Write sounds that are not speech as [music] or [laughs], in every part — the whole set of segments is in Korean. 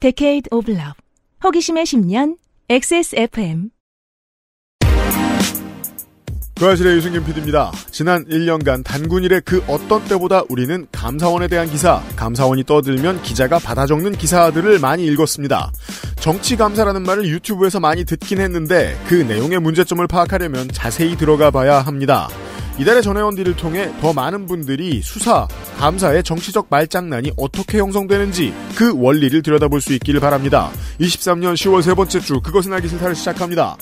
Decade of Love 호기심의 10년 XSFM 그아실의 유승균 PD입니다. 지난 1년간 단군일의 그 어떤 때보다 우리는 감사원에 대한 기사, 감사원이 떠들면 기자가 받아 적는 기사들을 많이 읽었습니다. 정치 감사라는 말을 유튜브에서 많이 듣긴 했는데 그 내용의 문제점을 파악하려면 자세히 들어가 봐야 합니다. 이달의 전혜원디를 통해 더 많은 분들이 수사, 감사의 정치적 말장난이 어떻게 형성되는지 그 원리를 들여다볼 수 있기를 바랍니다. 23년 10월 세 번째 주 그것은 알기 싫다를 시작합니다.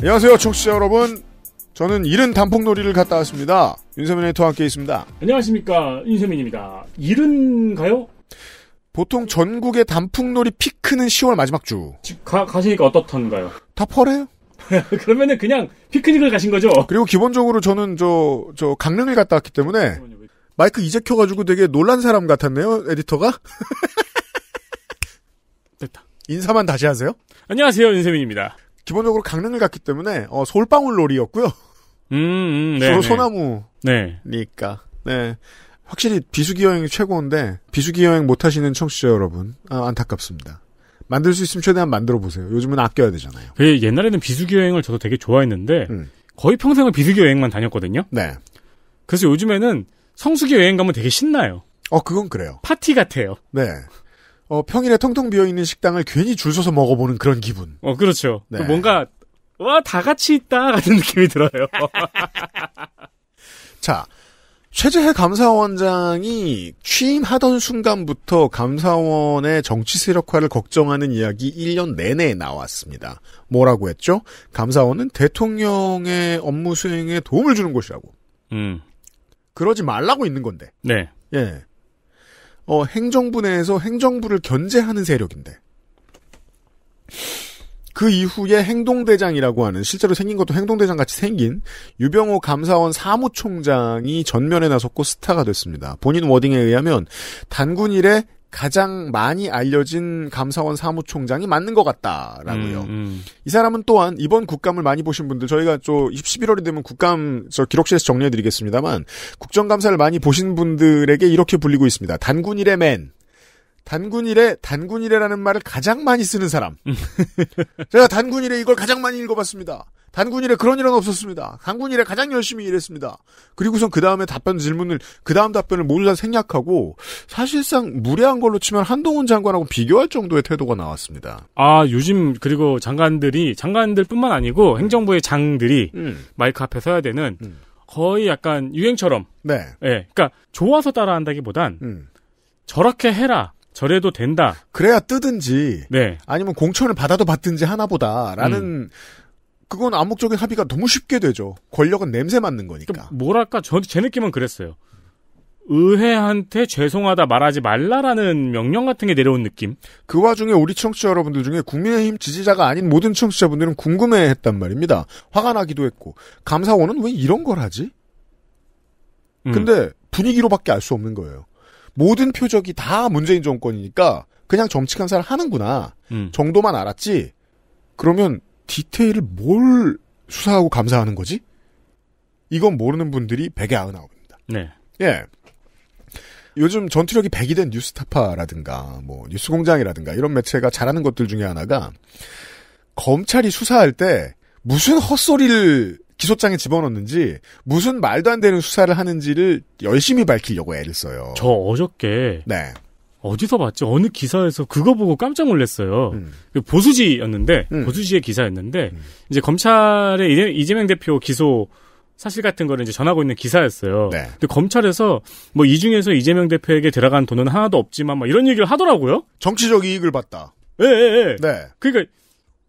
안녕하세요, 청취자 여러분. 저는 이른 단풍놀이를 갔다 왔습니다. 윤세민 의토와 함께 있습니다. 안녕하십니까, 윤세민입니다. 이른가요? 보통 전국의 단풍놀이 피크는 10월 마지막 주. 가, 가시니까 어떻던가요? 다 펄해요. [laughs] 그러면은 그냥 피크닉을 가신 거죠? 그리고 기본적으로 저는 저, 저 강릉을 갔다 왔기 때문에 마이크 이제 켜가지고 되게 놀란 사람 같았네요, 에디터가. [laughs] 됐다. 인사만 다시 하세요. 안녕하세요, 윤세민입니다. 기본적으로 강릉을 갔기 때문에 어, 서울방울놀이였고요. 음, 음 네, 네. 소나무니까. 네. 네. 확실히 비수기 여행이 최고인데 비수기 여행 못 하시는 청취자 여러분 아, 안타깝습니다. 만들 수 있으면 최대한 만들어 보세요. 요즘은 아껴야 되잖아요. 예, 옛날에는 비수기 여행을 저도 되게 좋아했는데 음. 거의 평생을 비수기 여행만 다녔거든요. 네. 그래서 요즘에는 성수기 여행 가면 되게 신나요. 어, 그건 그래요. 파티 같아요. 네. 어, 평일에 텅텅 비어 있는 식당을 괜히 줄 서서 먹어보는 그런 기분. 어, 그렇죠. 네. 그 뭔가 와, 다 같이 있다 같은 느낌이 들어요. [laughs] 자, 최재해 감사원장이 취임하던 순간부터 감사원의 정치 세력화를 걱정하는 이야기 1년 내내 나왔습니다. 뭐라고 했죠? 감사원은 대통령의 업무 수행에 도움을 주는 곳이라고. 음. 그러지 말라고 있는 건데. 네. 예. 어, 행정부 내에서 행정부를 견제하는 세력인데 그 이후에 행동대장이라고 하는 실제로 생긴 것도 행동대장 같이 생긴 유병호 감사원 사무총장이 전면에 나섰고 스타가 됐습니다. 본인 워딩에 의하면 단군 일에 가장 많이 알려진 감사원 사무총장이 맞는 것 같다라고요. 음, 음. 이 사람은 또한 이번 국감을 많이 보신 분들 저희가 저 11월이 되면 국감 저 기록실에서 정리해드리겠습니다만 국정감사를 많이 보신 분들에게 이렇게 불리고 있습니다. 단군일의 맨. 단군일에단군일에라는 말을 가장 많이 쓰는 사람. [laughs] 제가 단군일에 이걸 가장 많이 읽어봤습니다. 단군일에 그런 일은 없었습니다. 단군일에 가장 열심히 일했습니다. 그리고선 그 다음에 답변 질문을, 그 다음 답변을 모두 다 생략하고, 사실상 무례한 걸로 치면 한동훈 장관하고 비교할 정도의 태도가 나왔습니다. 아, 요즘, 그리고 장관들이, 장관들 뿐만 아니고 행정부의 장들이 음. 마이크 앞에 서야 되는 음. 거의 약간 유행처럼. 네. 예. 네, 그니까 좋아서 따라한다기 보단, 음. 저렇게 해라. 저래도 된다. 그래야 뜨든지, 네. 아니면 공천을 받아도 받든지 하나보다라는 음. 그건 암묵적인 합의가 너무 쉽게 되죠. 권력은 냄새 맡는 거니까. 그러니까 뭐랄까 저, 제 느낌은 그랬어요. 의회한테 죄송하다 말하지 말라라는 명령 같은 게 내려온 느낌. 그 와중에 우리 청취자 여러분들 중에 국민의힘 지지자가 아닌 모든 청취자분들은 궁금해했단 말입니다. 화가 나기도 했고 감사원은 왜 이런 걸 하지? 음. 근데 분위기로밖에 알 수 없는 거예요. 모든 표적이 다 문재인 정권이니까 그냥 정치 간사를 하는구나 음. 정도만 알았지. 그러면 디테일을 뭘 수사하고 감사하는 거지? 이건 모르는 분들이 199입니다. 0 0에 네. 예. 요즘 전투력이 100이 된 뉴스타파라든가 뭐 뉴스공장이라든가 이런 매체가 잘하는 것들 중에 하나가 검찰이 수사할 때 무슨 헛소리를 기소장에 집어넣는지 무슨 말도 안 되는 수사를 하는지를 열심히 밝히려고 애를 써요. 저 어저께 네. 어디서 봤지? 어느 기사에서 그거 보고 깜짝 놀랐어요. 음. 그 보수지였는데 음. 보수지의 기사였는데 음. 이제 검찰의 이재명 대표 기소 사실 같은 거를 이제 전하고 있는 기사였어요. 네. 근데 검찰에서 뭐 이 중에서 이재명 대표에게 들어간 돈은 하나도 없지만 막 뭐 이런 얘기를 하더라고요. 정치적 이익을 봤다. 예, 예, 예. 네. 그러니까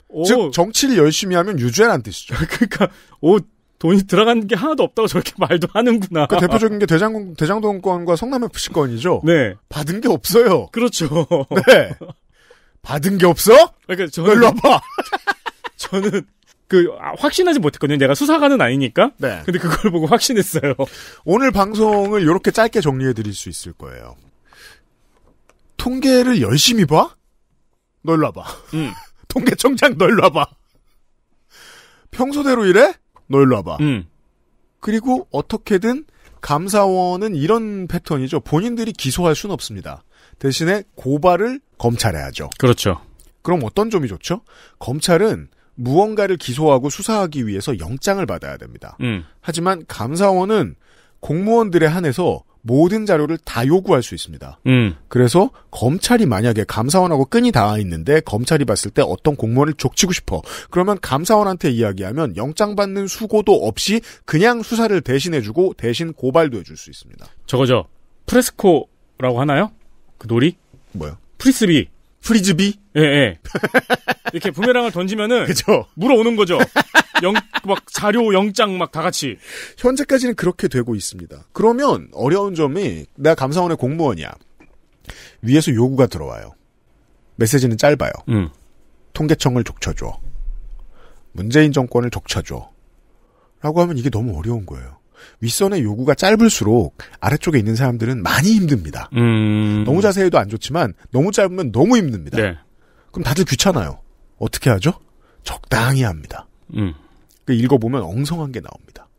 오. 즉 정치를 열심히 하면 유죄란 뜻이죠. [laughs] 그러니까 오 돈이 들어간 게 하나도 없다고 저렇게 [laughs] 말도 하는구나. 그 대표적인 게 대장 대장동권과 성남 FC 권이죠 네. 받은 게 없어요. 그렇죠. [laughs] 네. 받은 게 없어? 그러니까 저는 일로 와봐. 저는 그 아, 확신하지 못했거든요. 내가 수사관은 아니니까. 네. 근데 그걸 보고 확신했어요. 오늘 방송을 이렇게 짧게 정리해 드릴 수 있을 거예요. 통계를 열심히 봐? 놀라봐. 음. 통계청장 널 일로 와봐. 평소대로 일해? 널 일로 와봐. 음. 그리고 어떻게든 감사원은 이런 패턴이죠. 본인들이 기소할 수는 없습니다. 대신에 고발을 검찰해야죠 그렇죠. 그럼 어떤 점이 좋죠? 검찰은 무언가를 기소하고 수사하기 위해서 영장을 받아야 됩니다. 음. 하지만 감사원은 공무원들에 한해서 모든 자료를 다 요구할 수 있습니다. 음. 그래서 검찰이 만약에 감사원하고 끈이 닿아 있는데 검찰이 봤을 때 어떤 공무원을 족치고 싶어. 그러면 감사원한테 이야기하면 영장 받는 수고도 없이 그냥 수사를 대신해주고 대신 고발도 해줄 수 있습니다. 저거죠. 프레스코라고 하나요? 그 놀이? 뭐요? 프리스비. 프리즈비? 예, 예. 이렇게 부메랑을 던지면은 [laughs] 그죠. 물어오는 거죠. 영, 막 자료 영장 막 다 같이. 현재까지는 그렇게 되고 있습니다. 그러면 어려운 점이 내가 감사원의 공무원이야. 위에서 요구가 들어와요. 메시지는 짧아요. 음. 통계청을 족쳐줘. 문재인 정권을 족쳐줘. 라고 하면 이게 너무 어려운 거예요. 윗선의 요구가 짧을수록 아래쪽에 있는 사람들은 많이 힘듭니다. 음... 너무 자세히도 안 좋지만 너무 짧으면 너무 힘듭니다. 네. 그럼 다들 귀찮아요. 어떻게 하죠? 적당히 합니다. 음. 그 읽어보면 엉성한 게 나옵니다.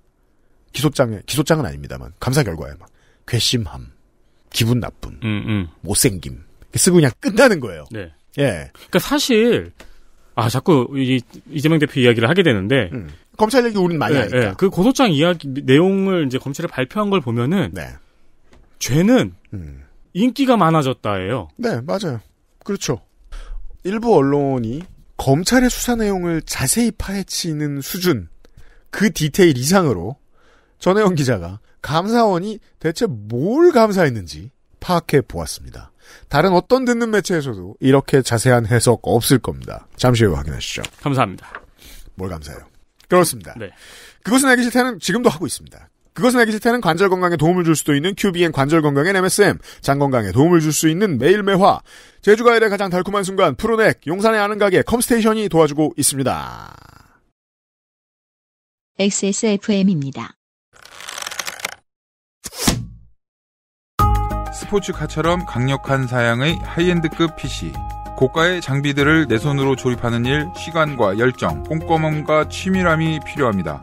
기소장에 기소장은 아닙니다만 감사 결과에 막 괘씸함, 기분 나쁨, 음, 음. 못생김 쓰고 그냥 끝나는 거예요. 네. 예. 그러니까 사실 아 자꾸 이, 이재명 대표 이야기를 하게 되는데 음. 검찰 얘기 우리는 많이 예, 하니까 예. 그 고소장 이야기 내용을 이제 검찰이 발표한 걸 보면은 네. 죄는 음. 인기가 많아졌다예요. 네 맞아요. 그렇죠. 일부 언론이 검찰의 수사 내용을 자세히 파헤치는 수준, 그 디테일 이상으로 전혜영 기자가 감사원이 대체 뭘 감사했는지 파악해 보았습니다. 다른 어떤 듣는 매체에서도 이렇게 자세한 해석 없을 겁니다. 잠시 후에 확인하시죠. 감사합니다. 뭘 감사해요. 그렇습니다. 네. 그것은 알기 싫다는 지금도 하고 있습니다. 그것은 아기싫태는 관절 건강에 도움을 줄 수도 있는 QBN 관절 건강의 MSM, 장 건강에 도움을 줄 수 있는 매일매화, 제주가일의 가장 달콤한 순간 프로넥, 용산의 아는 가게 컴스테이션이 도와주고 있습니다. XSFM입니다. 스포츠카처럼 강력한 사양의 하이엔드급 PC. 고가의 장비들을 내 손으로 조립하는 일, 시간과 열정, 꼼꼼함과 치밀함이 필요합니다.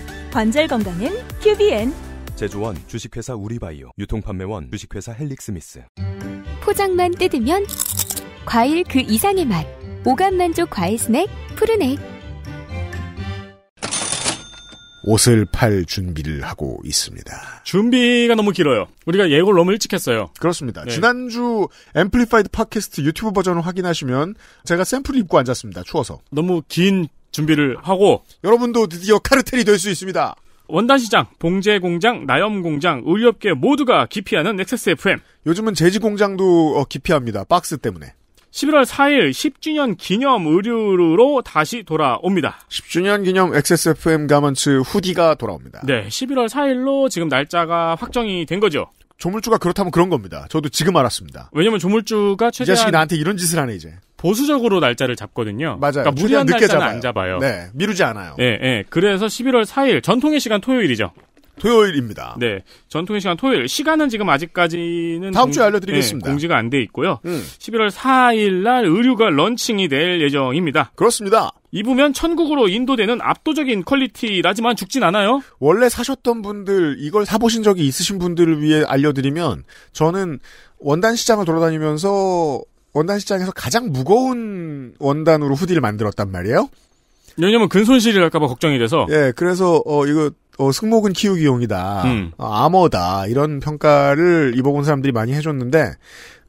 관절 건강엔 큐비엔 제조원 주식회사 우리바이오 유통판매원 주식회사 헬릭스미스 포장만 뜯으면 과일 그 이상의 맛 오감 만족 과일 스낵 푸르넥 옷을 팔 준비를 하고 있습니다. 준비가 너무 길어요. 우리가 예고를 너무 일찍 했어요. 그렇습니다. 네. 지난주 앰플리파이드 팟캐스트 유튜브 버전을 확인하시면 제가 샘플 입고 앉았습니다. 추워서. 너무 긴 준비를 하고 여러분도 드디어 카르텔이 될 수 있습니다. 원단시장, 봉제공장, 나염공장, 의료업계 모두가 기피하는 XSFM. 요즘은 재지공장도 어, 기피합니다. 박스 때문에. 11월 4일 10주년 기념 의류로 다시 돌아옵니다. 10주년 기념 XSFM 가먼츠 후디가 돌아옵니다. 네, 11월 4일로 지금 날짜가 확정이 된 거죠. 조물주가 그렇다면 그런 겁니다. 저도 지금 알았습니다. 왜냐면 조물주가 최대한 이 자식이 나한테 이런 짓을 하네 이제. 보수적으로 날짜를 잡거든요. 맞아요. 그러니까 무리한 늦게 날짜는 잡아요. 안 잡아요. 네, 미루지 않아요. 네, 네. 그래서 11월 4일 전통의 시간 토요일이죠. 토요일입니다. 네, 전통의 시간 토요일. 시간은 지금 아직까지는 다음 주에 알려드리겠습니다. 네, 공지가 안 돼 있고요. 음. 11월 4일 날 의류가 런칭이 될 예정입니다. 그렇습니다. 입으면 천국으로 인도되는 압도적인 퀄리티라지만 죽진 않아요. 원래 사셨던 분들 이걸 사보신 적이 있으신 분들을 위해 알려드리면 저는 원단 시장을 돌아다니면서 원단 시장에서 가장 무거운 원단으로 후디를 만들었단 말이에요. 왜냐면 근손실이 랄까봐 걱정이 돼서. 예, 그래서 어 이거 어, 승모근 키우기용이다, 음. 어, 아머다 이런 평가를 입어본 사람들이 많이 해줬는데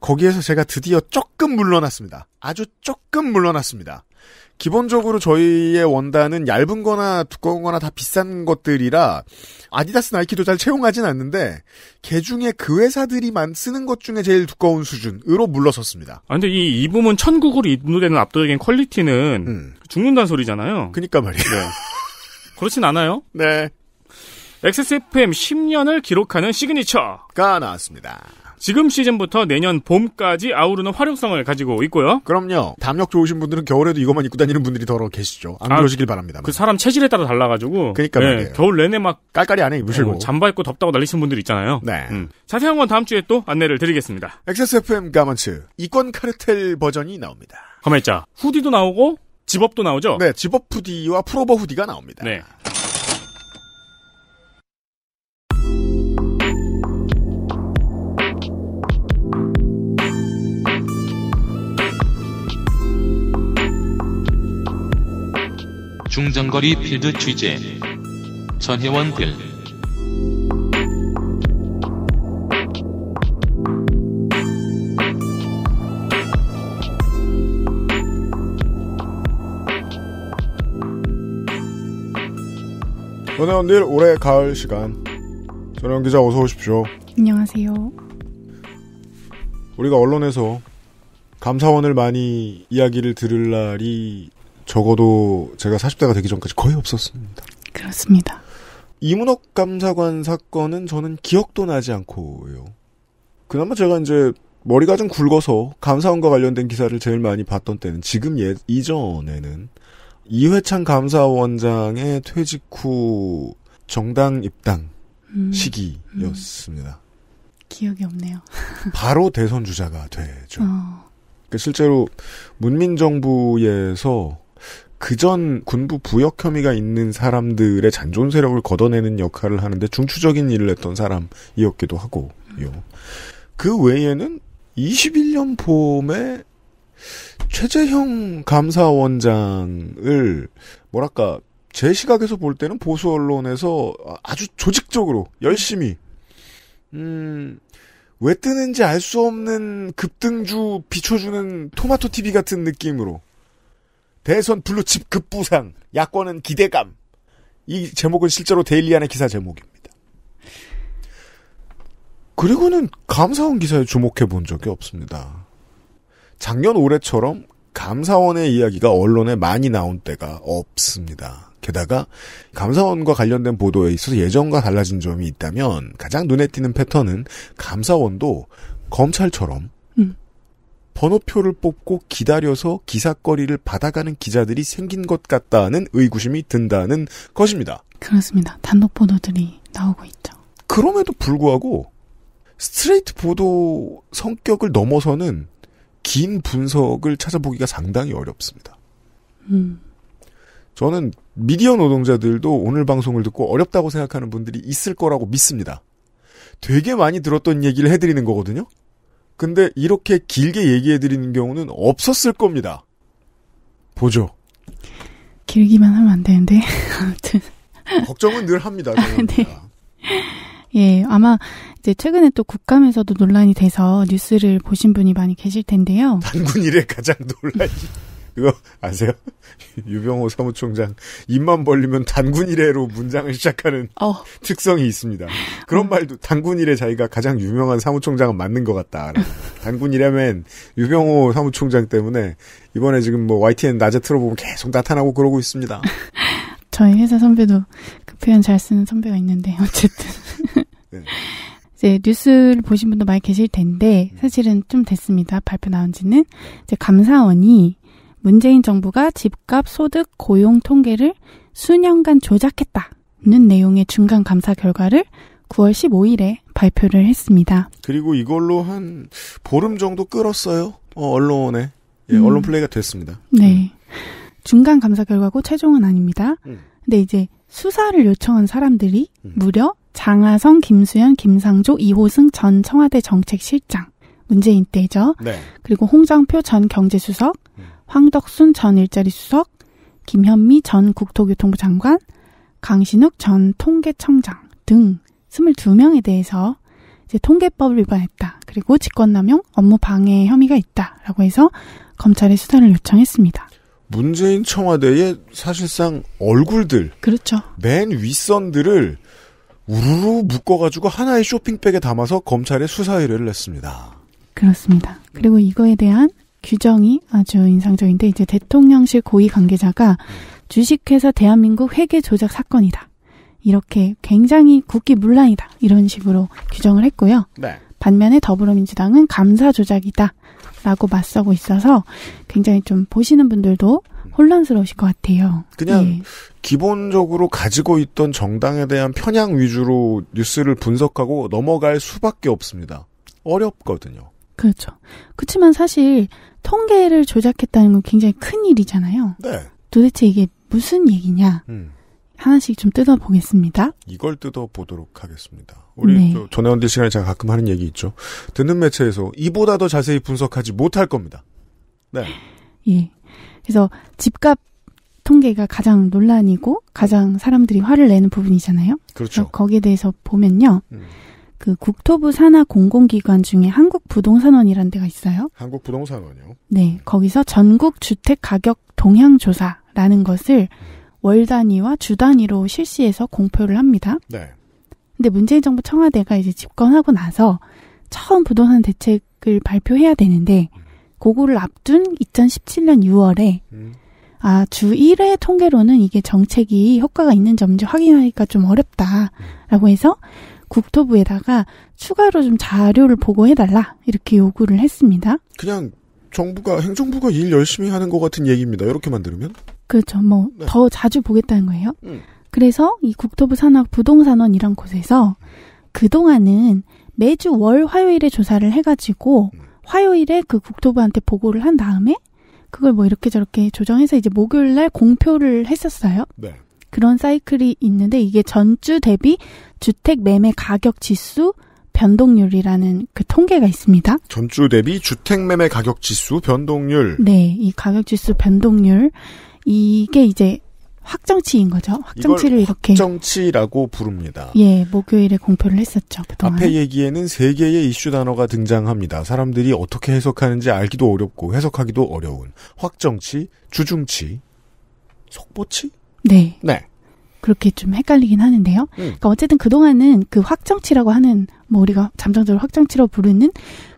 거기에서 제가 드디어 조금 물러났습니다. 아주 조금 물러났습니다. 기본적으로 저희의 원단은 얇은 거나 두꺼운 거나 다 비싼 것들이라 아디다스 나이키도 잘 채용하진 않는데 개 중에 그 회사들이 만 쓰는 것 중에 제일 두꺼운 수준으로 물러섰습니다. 아 근데 이 입으면 천국으로 입문되는 압도적인 퀄리티는 음. 죽는다는 소리잖아요. 그니까 말이에요. 네. 그렇진 않아요. 네. XSFM 10년을 기록하는 시그니처가 나왔습니다. 지금 시즌부터 내년 봄까지 아우르는 활용성을 가지고 있고요. 그럼요. 담력 좋으신 분들은 겨울에도 이것만 입고 다니는 분들이 더러 계시죠. 안 아, 그러시길 바랍니다. 그 사람 체질에 따라 달라가지고. 그니까 예, 겨울 내내 막 깔깔이 안에 입으시고 어, 잠바 입고 덥다고 날리신 분들 있잖아요. 네. 음. 자세한 건 다음 주에 또 안내를 드리겠습니다. XSFM 가만츠 이권 카르텔 버전이 나옵니다. 가만있자. 후디도 나오고 집업도 나오죠? 네, 집업 후디와 프로버 후디가 나옵니다. 네. 중장거리 필드 취재 전혜원 글 연애언딜 올해 가을 시간 전원 기자 어서 오십시오. 안녕하세요. 우리가 언론에서 감사원을 많이 이야기를 들을 날이 적어도 제가 40대가 되기 전까지 거의 없었습니다. 그렇습니다. 이문옥 감사관 사건은 저는 기억도 나지 않고요. 그나마 제가 이제 머리가 좀 굵어서 감사원과 관련된 기사를 제일 많이 봤던 때는 지금 예, 이전에는 이회창 감사원장의 퇴직 후 정당 입당 음, 시기였습니다. 음. 기억이 없네요. [laughs] 바로 대선 주자가 되죠. 어. 그러니까 실제로 문민정부에서 그전 군부 부역 혐의가 있는 사람들의 잔존 세력을 걷어내는 역할을 하는데 중추적인 일을 했던 사람이었기도 하고요. 그 외에는 21년 봄에 최재형 감사원장을 뭐랄까 제 시각에서 볼 때는 보수 언론에서 아주 조직적으로 열심히 음, 왜 뜨는지 알 수 없는 급등주 비춰주는 토마토 TV 같은 느낌으로 대선 블루칩 급부상, 야권은 기대감. 이 제목은 실제로 데일리안의 기사 제목입니다. 그리고는 감사원 기사에 주목해 본 적이 없습니다. 작년 올해처럼 감사원의 이야기가 언론에 많이 나온 때가 없습니다. 게다가 감사원과 관련된 보도에 있어서 예전과 달라진 점이 있다면 가장 눈에 띄는 패턴은 감사원도 검찰처럼 번호표를 뽑고 기다려서 기사거리를 받아가는 기자들이 생긴 것 같다는 의구심이 든다는 것입니다. 그렇습니다. 단독 보도들이 나오고 있죠. 그럼에도 불구하고 스트레이트 보도 성격을 넘어서는 긴 분석을 찾아보기가 상당히 어렵습니다. 음. 저는 미디어 노동자들도 오늘 방송을 듣고 어렵다고 생각하는 분들이 있을 거라고 믿습니다. 되게 많이 들었던 얘기를 해드리는 거거든요. 근데 이렇게 길게 얘기해 드리는 경우는 없었을 겁니다. 보죠. 길기만 하면 안 되는데 [laughs] 아무튼 걱정은 늘 합니다. [laughs] 네. 예, 아마 이제 최근에 또 국감에서도 논란이 돼서 뉴스를 보신 분이 많이 계실 텐데요. 단군 일에 가장 논란이 그거 아세요? [laughs] 유병호 사무총장 입만 벌리면 단군이래로 문장을 시작하는 어. 특성이 있습니다. 그런 음. 말도 단군이래 자기가 가장 유명한 사무총장은 맞는 것 같다. 단군이래면 유병호 사무총장 때문에 이번에 지금 뭐 YTN 낮에 틀어보면 계속 나타나고 그러고 있습니다. [laughs] 저희 회사 선배도 그 표현 잘 쓰는 선배가 있는데 어쨌든 [laughs] 네. 이제 뉴스를 보신 분도 많이 계실 텐데 음. 사실은 좀 됐습니다 발표 나온 지는 이제 감사원이 문재인 정부가 집값 소득 고용 통계를 수년간 조작했다는 내용의 중간 감사 결과를 9월 15일에 발표를 했습니다. 그리고 이걸로 한 보름 정도 끌었어요. 어, 언론에. 예, 음. 언론 플레이가 됐습니다. 네. 음. 중간 감사 결과고 최종은 아닙니다. 음. 근데 이제 수사를 요청한 사람들이 음. 무려 장하성, 김수현, 김상조, 이호승 전 청와대 정책실장, 문재인 때죠. 네. 그리고 홍정표 전 경제수석, 황덕순 전 일자리 수석, 김현미 전 국토교통부 장관, 강신욱 전 통계청장 등 22명에 대해서 이제 통계법을 위반했다. 그리고 직권남용, 업무방해 혐의가 있다라고 해서 검찰에 수사를 요청했습니다. 문재인 청와대의 사실상 얼굴들, 그렇죠. 맨 윗선들을 우르르 묶어가지고 하나의 쇼핑백에 담아서 검찰에 수사 의뢰를 냈습니다 그렇습니다. 그리고 이거에 대한 규정이 아주 인상적인데 이제 대통령실 고위 관계자가 주식회사 대한민국 회계 조작 사건이다. 이렇게 굉장히 국기 문란이다. 이런 식으로 규정을 했고요. 네. 반면에 더불어민주당은 감사 조작이다. 라고 맞서고 있어서 굉장히 좀 보시는 분들도 혼란스러우실 것 같아요. 그냥 예. 기본적으로 가지고 있던 정당에 대한 편향 위주로 뉴스를 분석하고 넘어갈 수밖에 없습니다. 어렵거든요. 그렇죠. 그렇지만 사실 통계를 조작했다는 건 굉장히 큰 일이잖아요. 네. 도대체 이게 무슨 얘기냐? 음. 하나씩 좀 뜯어보겠습니다. 이걸 뜯어보도록 하겠습니다. 우리 네. 전해원들 시간에 제가 가끔 하는 얘기 있죠. 듣는 매체에서 이보다 더 자세히 분석하지 못할 겁니다. 네. 예. 그래서 집값 통계가 가장 논란이고 가장 사람들이 화를 내는 부분이잖아요. 그렇죠. 거기에 대해서 보면요. 음. 그 국토부 산하 공공기관 중에 한국부동산원이란 데가 있어요. 한국부동산원이요? 네, 거기서 전국 주택 가격 동향 조사라는 것을 월 단위와 주 단위로 실시해서 공표를 합니다. 네. 근데 문재인 정부 청와대가 이제 집권하고 나서 처음 부동산 대책을 발표해야 되는데 고거를 앞둔 2017년 6월에 음. 아, 주 1회 통계로는 이게 정책이 효과가 있는지 없는지 확인하기가 좀 어렵다라고 해서 국토부에다가 추가로 좀 자료를 보고해달라 이렇게 요구를 했습니다. 그냥 정부가 행정부가 일 열심히 하는 것 같은 얘기입니다. 이렇게만 들으면 그렇죠. 뭐더 네. 자주 보겠다는 거예요. 음. 그래서 이 국토부 산하 부동산원이란 곳에서 그 동안은 매주 월 화요일에 조사를 해가지고 음. 화요일에 그 국토부한테 보고를 한 다음에 그걸 뭐 이렇게 저렇게 조정해서 이제 목요일 날 공표를 했었어요. 네. 그런 사이클이 있는데 이게 전주 대비 주택 매매 가격 지수 변동률이라는 그 통계가 있습니다. 전주 대비 주택 매매 가격 지수 변동률. 네, 이 가격 지수 변동률 이게 이제 확정치인 거죠. 확정치를 이렇게 확정치라고 부릅니다. 예, 목요일에 공표를 했었죠. 그동안. 앞에 얘기에는 세 개의 이슈 단어가 등장합니다. 사람들이 어떻게 해석하는지 알기도 어렵고 해석하기도 어려운 확정치, 주중치, 속보치? 네. 네. 그렇게 좀 헷갈리긴 하는데요. 음. 그러니까 어쨌든 그동안은 그 확정치라고 하는 뭐 우리가 잠정적으로 확정치로 부르는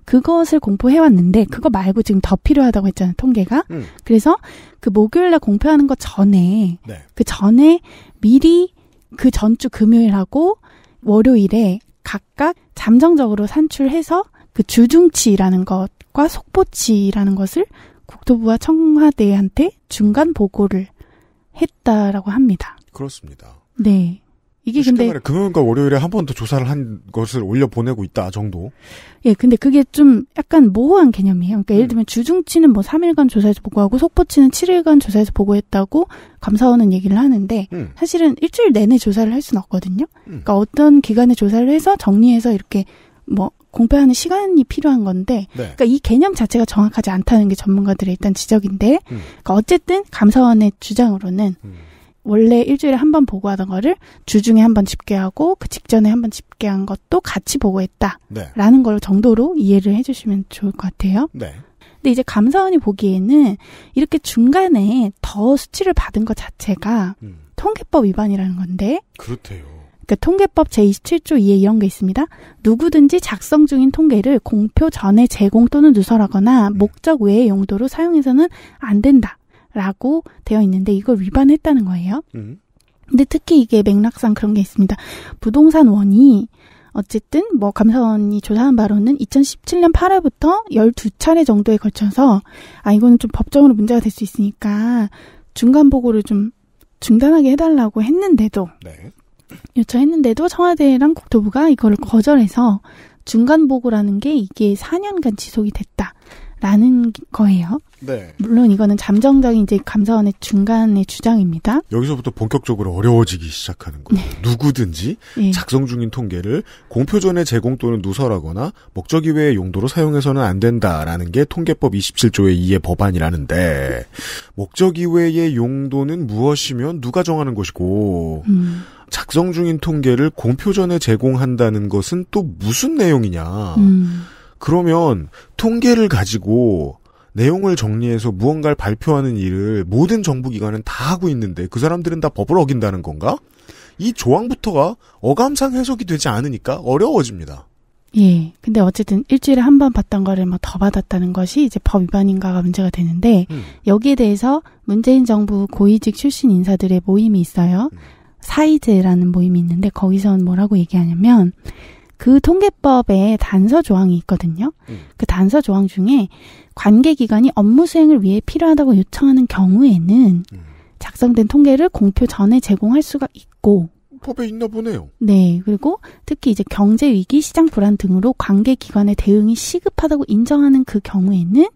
그것을 공포해 왔는데 그거 말고 지금 더 필요하다고 했잖아요 통계가. 음. 그래서 그 목요일날 공표하는 것 전에 네. 그 전에 미리 그 전주 금요일하고 월요일에 각각 잠정적으로 산출해서 그 주중치라는 것과 속보치라는 것을 국토부와 청와대한테 중간 보고를 했다라고 합니다. 그렇습니다. 네. 이게 근데 말해, 금요일과 월요일에 한 번 더 조사를 한 것을 올려 보내고 있다 아 정도. 예, 근데 그게 좀 약간 모호한 개념이에요. 그러니까 음. 예를 들면 주중치는 뭐 3일간 조사해서 보고하고 속보치는 7일간 조사해서 보고했다고 감사원은 얘기를 하는데 음. 사실은 일주일 내내 조사를 할 수는 없거든요. 음. 그러니까 어떤 기간에 조사를 해서 정리해서 이렇게 뭐 공표하는 시간이 필요한 건데 네. 그러니까 이 개념 자체가 정확하지 않다는 게 전문가들의 일단 지적인데 음. 그러니까 어쨌든 감사원의 주장으로는 음. 원래 일주일에 한 번 보고하던 거를 주중에 한 번 집계하고 그 직전에 한 번 집계한 것도 같이 보고했다라는 네. 걸 정도로 이해를 해주시면 좋을 것 같아요. 네. 근데 이제 감사원이 보기에는 이렇게 중간에 더 수치를 받은 것 자체가 음. 통계법 위반이라는 건데 그렇대요. 그러니까 통계법 제27조 2에 이런 게 있습니다. 누구든지 작성 중인 통계를 공표 전에 제공 또는 누설하거나 네. 목적 외의 용도로 사용해서는 안 된다라고 되어 있는데 이걸 위반했다는 거예요. 음. 근데 특히 이게 맥락상 그런 게 있습니다. 부동산 원이 어쨌든 뭐 감사원이 조사한 바로는 2017년 8월부터 12차례 정도에 걸쳐서 아 이거는 좀 법적으로 문제가 될 수 있으니까 중간 보고를 좀 중단하게 해달라고 했는데도 네. 요청했는데도 청와대랑 국토부가 이걸 음. 거절해서 중간 보고라는 게 이게 4년간 지속이 됐다라는 거예요. 네. 물론 이거는 잠정적인 이제 감사원의 중간의 주장입니다. 여기서부터 본격적으로 어려워지기 시작하는 거예요. 네. 누구든지 네. 작성 중인 통계를 공표 전에 제공 또는 누설하거나 목적 이외의 용도로 사용해서는 안 된다라는 게 통계법 27조의 2의 법안이라는데 목적 이외의 용도는 무엇이면 누가 정하는 것이고 음. 작성 중인 통계를 공표 전에 제공한다는 것은 또 무슨 내용이냐. 음. 그러면 통계를 가지고 내용을 정리해서 무언가를 발표하는 일을 모든 정부기관은 다 하고 있는데 그 사람들은 다 법을 어긴다는 건가? 이 조항부터가 어감상 해석이 되지 않으니까 어려워집니다. 예. 근데 어쨌든 일주일에 한 번 받던 거를 뭐 더 받았다는 것이 이제 법 위반인가가 문제가 되는데 음. 여기에 대해서 문재인 정부 고위직 출신 인사들의 모임이 있어요. 음. 사이즈라는 모임이 있는데 거기서는 뭐라고 얘기하냐면 그 통계법에 단서 조항이 있거든요. 음. 그 단서 조항 중에 관계 기관이 업무 수행을 위해 필요하다고 요청하는 경우에는 음. 작성된 통계를 공표 전에 제공할 수가 있고 법에 있나 보네요. 네. 그리고 특히 이제 경제 위기, 시장 불안 등으로 관계 기관의 대응이 시급하다고 인정하는 그 경우에는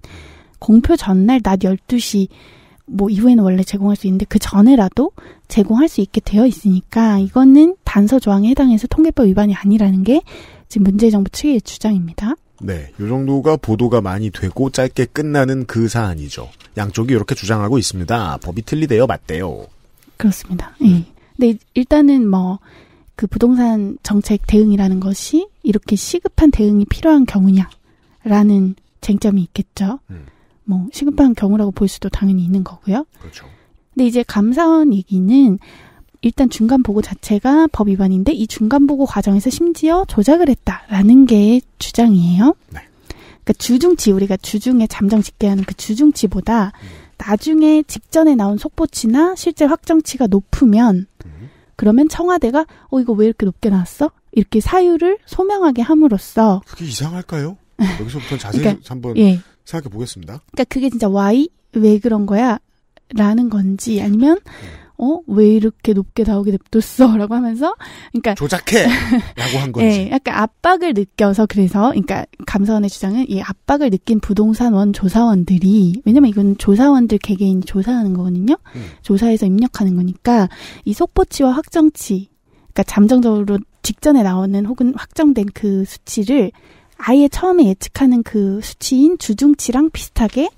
공표 전날 낮 12시 뭐 이후에는 원래 제공할 수 있는데 그 전에라도 제공할 수 있게 되어 있으니까 이거는 단서 조항에 해당해서 통계법 위반이 아니라는 게 지금 문재인 정부 측의 주장입니다. 네, 요 정도가 보도가 많이 되고 짧게 끝나는 그 사안이죠. 양쪽이 이렇게 주장하고 있습니다. 법이 틀리대요, 맞대요. 그렇습니다. 예. 네, 일단은 뭐 그 부동산 정책 대응이라는 것이 이렇게 시급한 대응이 필요한 경우냐라는 쟁점이 있겠죠. 음. 뭐 시급한 경우라고 볼 수도 당연히 있는 거고요. 그렇죠. 근데 이제 감사원 얘기는 일단 중간 보고 자체가 법 위반인데 이 중간 보고 과정에서 심지어 조작을 했다라는 게 주장이에요. 네. 그러니까 주중치 우리가 주중에 잠정 집계하는 그 주중치보다 음. 나중에 직전에 나온 속보치나 실제 확정치가 높으면 음. 그러면 청와대가 어 이거 왜 이렇게 높게 나왔어? 이렇게 사유를 소명하게 함으로써 그게 이상할까요? [laughs] 여기서부터 자세히 그러니까, 한번 예. 생각해 보겠습니다. 그러니까 그게 진짜 why 왜 그런 거야? 라는 건지 아니면 어? 왜 이렇게 높게 나오게 냅뒀어? [laughs] 라고 하면서, 그러니까. 조작해! 라고 한 [laughs] 건지. 예, 약간 압박을 느껴서 그래서, 그러니까 감사원의 주장은 이 압박을 느낀 부동산원 조사원들이, 왜냐면 이건 조사원들 개개인이 조사하는 거거든요? 음. 조사해서 입력하는 거니까, 이 속보치와 확정치, 그러니까 잠정적으로 직전에 나오는 혹은 확정된 그 수치를 아예 처음에 예측하는 그 수치인 주중치랑 비슷하게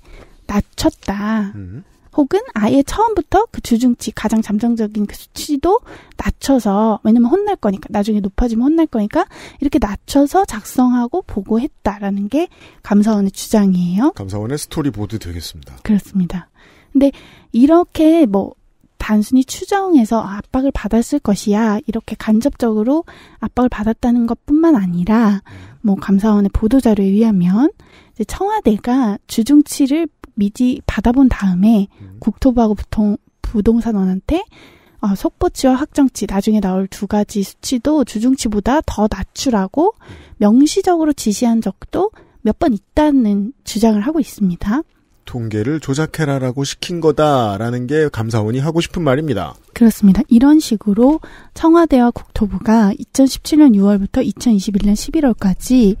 낮췄다. 음. 혹은 아예 처음부터 그 주중치 가장 잠정적인 그 수치도 낮춰서 왜냐면 혼날 거니까 나중에 높아지면 혼날 거니까 이렇게 낮춰서 작성하고 보고했다라는 게 감사원의 주장이에요. 감사원의 스토리보드 되겠습니다. 그렇습니다. 근데 이렇게 뭐 단순히 추정해서 아, 압박을 받았을 것이야 이렇게 간접적으로 압박을 받았다는 것뿐만 아니라 음. 뭐 감사원의 보도 자료에 의하면 이제 청와대가 주중치를 미지 받아본 다음에 음. 국토부하고 부통, 부동산원한테 어, 아, 속보치와 확정치 나중에 나올 두 가지 수치도 주중치보다 더 낮추라고 음. 명시적으로 지시한 적도 몇 번 있다는 주장을 하고 있습니다. 통계를 조작해라라고 시킨 거다라는 게 감사원이 하고 싶은 말입니다. 그렇습니다. 이런 식으로 청와대와 국토부가 2017년 6월부터 2021년 11월까지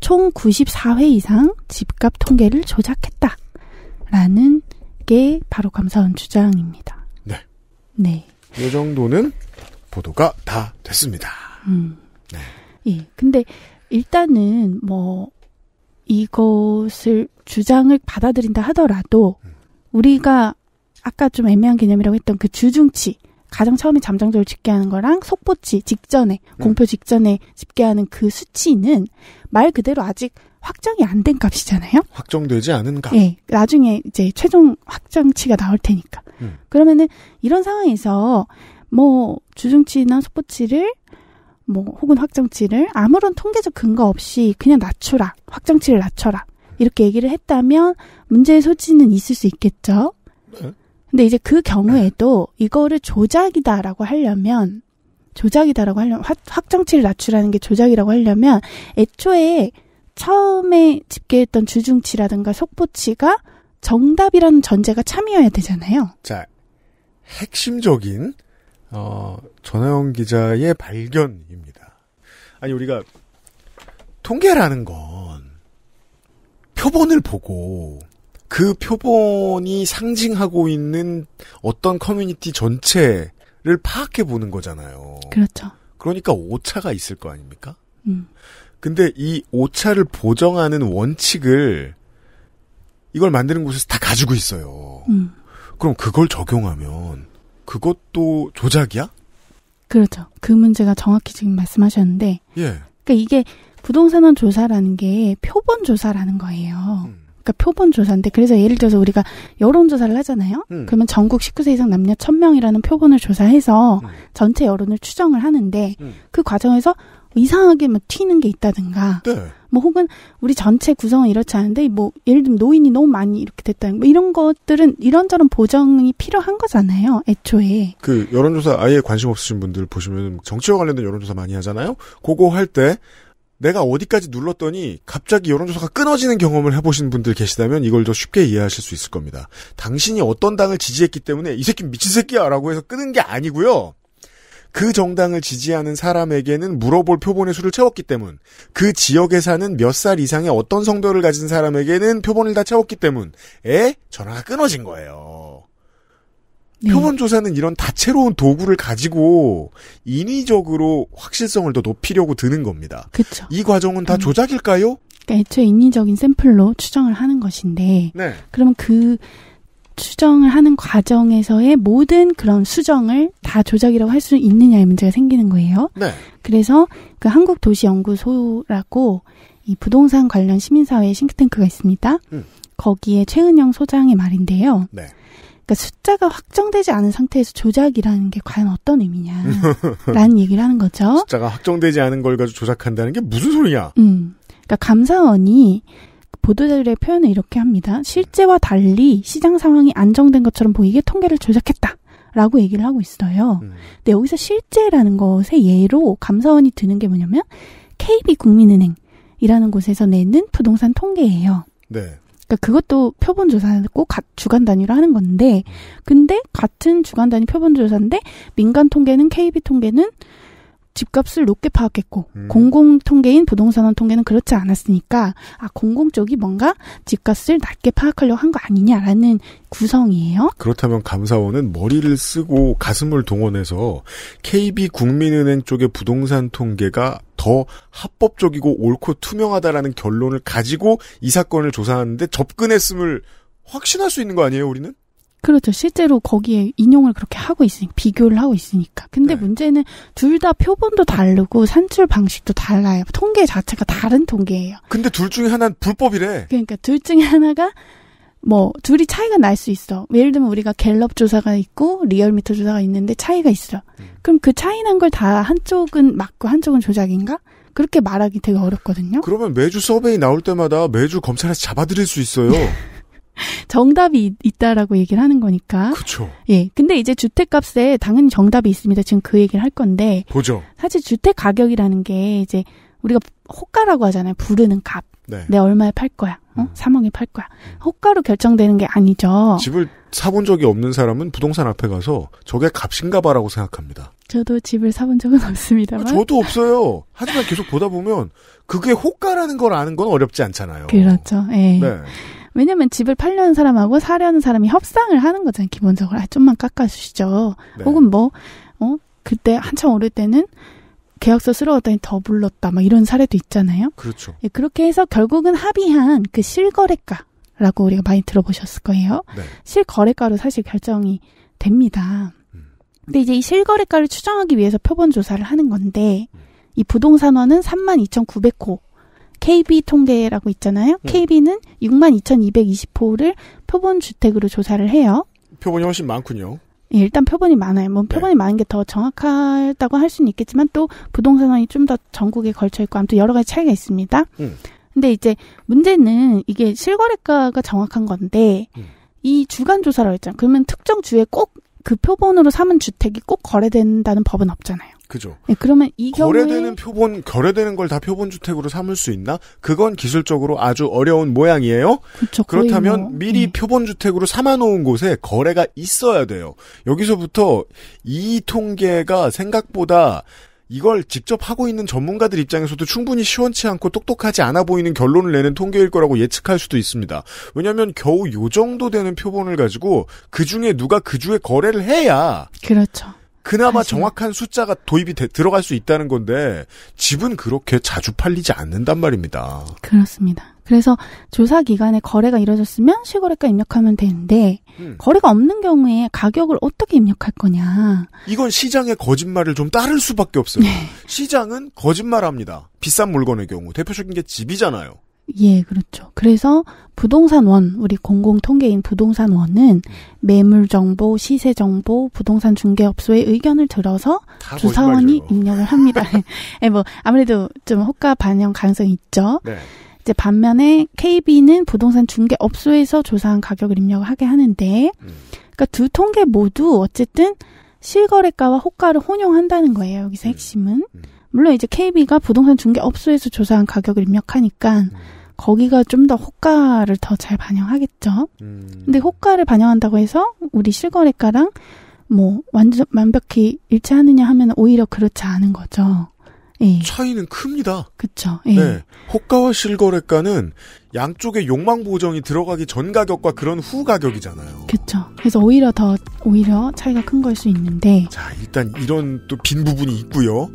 총 94회 이상 집값 통계를 조작했다. 라는 게 바로 감사원 주장입니다. 네. 네. 이 정도는 보도가 다 됐습니다. 음. 네. 예. 근데 일단은 뭐 이것을 주장을 받아들인다 하더라도 우리가 아까 좀 애매한 개념이라고 했던 그 주중치 가장 처음에 잠정적으로 집계하는 거랑 속보치 직전에 음. 공표 직전에 집계하는 그 수치는 말 그대로 아직 확정이 안 된 값이잖아요. 확정되지 않은 값. 예. 나중에 이제 최종 확정치가 나올 테니까. 음. 그러면은 이런 상황에서 뭐 주중치나 속보치를 뭐 혹은 확정치를 아무런 통계적 근거 없이 그냥 낮춰라. 확정치를 낮춰라. 이렇게 얘기를 했다면 문제의 소지는 있을 수 있겠죠. 네. 근데 이제 그 경우에도 네. 이거를 조작이다라고 하려면 조작이다라고 하려면 확, 정치를 낮추라는 게 조작이라고 하려면 애초에 처음에 집계했던 주중치라든가 속보치가 정답이라는 전제가 참여해야 되잖아요. 자, 핵심적인 어, 전화영 기자의 발견입니다. 아니 우리가 통계라는 건 표본을 보고 그 표본이 상징하고 있는 어떤 커뮤니티 전체를 파악해 보는 거잖아요. 그렇죠. 그러니까 오차가 있을 거 아닙니까? 음. 근데 이 오차를 보정하는 원칙을 이걸 만드는 곳에서 다 가지고 있어요. 음. 그럼 그걸 적용하면 그것도 조작이야? 그렇죠. 그 문제가 정확히 지금 말씀하셨는데. 예. 그러니까 이게 부동산원 조사라는 게 표본 조사라는 거예요. 음. 그러니까 표본 조사인데 그래서 예를 들어서 우리가 여론 조사를 하잖아요. 음. 그러면 전국 19세 이상 남녀 1000명이라는 표본을 조사해서 음. 전체 여론을 추정을 하는데 음. 그 과정에서 이상하게 막 튀는 게 있다든가. 네. 뭐 혹은 우리 전체 구성은 이렇지 않은데 뭐 예를 들면 노인이 너무 많이 이렇게 됐다. 뭐 이런 것들은 이런저런 보정이 필요한 거잖아요. 애초에. 그 여론조사 아예 관심 없으신 분들 보시면 정치와 관련된 여론조사 많이 하잖아요. 그거 할 때 내가 어디까지 눌렀더니 갑자기 여론조사가 끊어지는 경험을 해보신 분들 계시다면 이걸 더 쉽게 이해하실 수 있을 겁니다. 당신이 어떤 당을 지지했기 때문에 이 새끼 미친 새끼야 라고 해서 끊은 게 아니고요. 그 정당을 지지하는 사람에게는 물어볼 표본의 수를 채웠기 때문, 그 지역에 사는 몇 살 이상의 어떤 성별을 가진 사람에게는 표본을 다 채웠기 때문에 전화가 끊어진 거예요. 네. 표본조사는 이런 다채로운 도구를 가지고 인위적으로 확실성을 더 높이려고 드는 겁니다. 그쵸. 이 과정은 다 음. 조작일까요? 그러니까 애초에 인위적인 샘플로 추정을 하는 것인데, 네. 그러면 그 수정을 하는 과정에서의 모든 그런 수정을 다 조작이라고 할 수 있느냐의 문제가 생기는 거예요. 네. 그래서 그 한국도시연구소라고 이 부동산 관련 시민사회 싱크탱크가 있습니다. 음. 거기에 최은영 소장의 말인데요. 네. 그러니까 숫자가 확정되지 않은 상태에서 조작이라는 게 과연 어떤 의미냐라는 [laughs] 얘기를 하는 거죠. 숫자가 확정되지 않은 걸 가지고 조작한다는 게 무슨 소리냐? 음. 그러니까 감사원이 보도자료의 표현을 이렇게 합니다. 실제와 달리 시장 상황이 안정된 것처럼 보이게 통계를 조작했다. 라고 얘기를 하고 있어요. 음. 근데 여기서 실제라는 것의 예로 감사원이 드는 게 뭐냐면 KB 국민은행이라는 곳에서 내는 부동산 통계예요. 네. 그러니까 그것도 표본 조사고 주간 단위로 하는 건데 근데 같은 주간 단위 표본 조사인데 민간 통계는 KB 통계는 집값을 높게 파악했고 음. 공공 통계인 부동산원 통계는 그렇지 않았으니까 아 공공 쪽이 뭔가 집값을 낮게 파악하려고 한 거 아니냐라는 구성이에요. 그렇다면 감사원은 머리를 쓰고 가슴을 동원해서 KB 국민은행 쪽의 부동산 통계가 더 합법적이고 옳고 투명하다라는 결론을 가지고 이 사건을 조사하는데 접근했음을 확신할 수 있는 거 아니에요, 우리는? 그렇죠. 실제로 거기에 인용을 그렇게 하고 있으니까, 비교를 하고 있으니까. 근데 네. 문제는 둘 다 표본도 다르고 산출 방식도 달라요. 통계 자체가 다른 통계예요. 근데 둘 중에 하나는 불법이래. 그러니까 둘 중에 하나가 뭐 둘이 차이가 날 수 있어. 예를 들면 우리가 갤럽 조사가 있고 리얼미터 조사가 있는데 차이가 있어. 음. 그럼 그 차이 난 걸 다 한쪽은 맞고 한쪽은 조작인가? 그렇게 말하기 되게 어렵거든요. 그러면 매주 서베이 나올 때마다 매주 검찰에서 잡아들일 수 있어요. [laughs] [laughs] 정답이 있다라고 얘기를 하는 거니까. 그렇죠. 예. 근데 이제 주택값에 당연히 정답이 있습니다. 지금 그 얘기를 할 건데. 보죠. 사실 주택 가격이라는 게 이제 우리가 호가라고 하잖아요. 부르는 값. 네. 내 얼마에 팔 거야. 어? 음. 3억에 팔 거야. 호가로 결정되는 게 아니죠. 집을 사본 적이 없는 사람은 부동산 앞에 가서 저게 값인가 봐라고 생각합니다. 저도 집을 사본 적은 없습니다만. 아, 저도 없어요. 하지만 계속 보다 보면 그게 호가라는 걸 아는 건 어렵지 않잖아요. 그렇죠. 예. 네. 왜냐면 집을 팔려는 사람하고 사려는 사람이 협상을 하는 거잖아요. 기본적으로 아 좀만 깎아주시죠. 네. 혹은 뭐 어? 그때 한참 어릴 때는 계약서 쓰러웠더니 더 불렀다 막 이런 사례도 있잖아요. 그렇죠. 예, 그렇게 해서 결국은 합의한 그 실거래가라고 우리가 많이 들어보셨을 거예요. 네. 실거래가로 사실 결정이 됩니다. 음. 근데 이제 이 실거래가를 추정하기 위해서 표본 조사를 하는 건데 음. 이 부동산원은 32,900호 KB 통계라고 있잖아요. 음. KB는 62,220호를 표본 주택으로 조사를 해요. 표본이 훨씬 많군요. 예, 일단 표본이 많아요. 뭐 네. 표본이 네. 많은 게 더 정확하다고 할 수는 있겠지만 또 부동산원이 좀 더 전국에 걸쳐 있고 아무튼 여러 가지 차이가 있습니다. 음. 근데 이제 문제는 이게 실거래가가 정확한 건데 음. 이 주간 조사라고 했잖아요. 그러면 특정 주에 꼭 그 표본으로 삼은 주택이 꼭 거래된다는 법은 없잖아요. 그죠. 네, 그러면 이 거래되는 표본 거래되는 걸 다 표본 주택으로 삼을 수 있나? 그건 기술적으로 아주 어려운 모양이에요. 그쵸, 그렇다면 뭐, 미리 네. 표본 주택으로 삼아 놓은 곳에 거래가 있어야 돼요. 여기서부터 이 통계가 생각보다 이걸 직접 하고 있는 전문가들 입장에서도 충분히 시원치 않고 똑똑하지 않아 보이는 결론을 내는 통계일 거라고 예측할 수도 있습니다. 왜냐하면 겨우 요 정도 되는 표본을 가지고 그 중에 누가 그 주에 거래를 해야 그렇죠. 그나마 아시 정확한 숫자가 도입이 되, 들어갈 수 있다는 건데 집은 그렇게 자주 팔리지 않는단 말입니다. 그렇습니다. 그래서 조사 기간에 거래가 이루어졌으면 실거래가 입력하면 되는데 음. 거래가 없는 경우에 가격을 어떻게 입력할 거냐? 이건 시장의 거짓말을 좀 따를 수밖에 없어요. 네. 시장은 거짓말합니다. 비싼 물건의 경우 대표적인 게 집이잖아요. 예, 그렇죠. 그래서 부동산원, 우리 공공통계인 부동산원은 음. 매물정보, 시세정보, 부동산 중개업소의 의견을 들어서 조사원이 입력을 합니다. 네, [laughs] 뭐, 아무래도 좀 호가 반영 가능성이 있죠. 네. 이제 반면에 KB는 부동산 중개업소에서 조사한 가격을 입력을 하게 하는데, 음. 그니까두 통계 모두 어쨌든 실거래가와 호가를 혼용한다는 거예요. 여기서 음. 핵심은. 음. 음. 물론 이제 KB가 부동산 중개업소에서 조사한 가격을 입력하니까 음. 거기가 좀 더 호가를 더 잘 반영하겠죠. 음. 근데 호가를 반영한다고 해서 우리 실거래가랑 뭐 완전 완벽히 일치하느냐 하면 오히려 그렇지 않은 거죠. 예. 차이는 큽니다. 그렇죠. 예. 네. 호가와 실거래가는 양쪽에 욕망 보정이 들어가기 전 가격과 그런 후 가격이잖아요. 그렇죠. 그래서 오히려 더 오히려 차이가 큰 걸 수 있는데. 자 일단 이런 또 빈 부분이 있고요.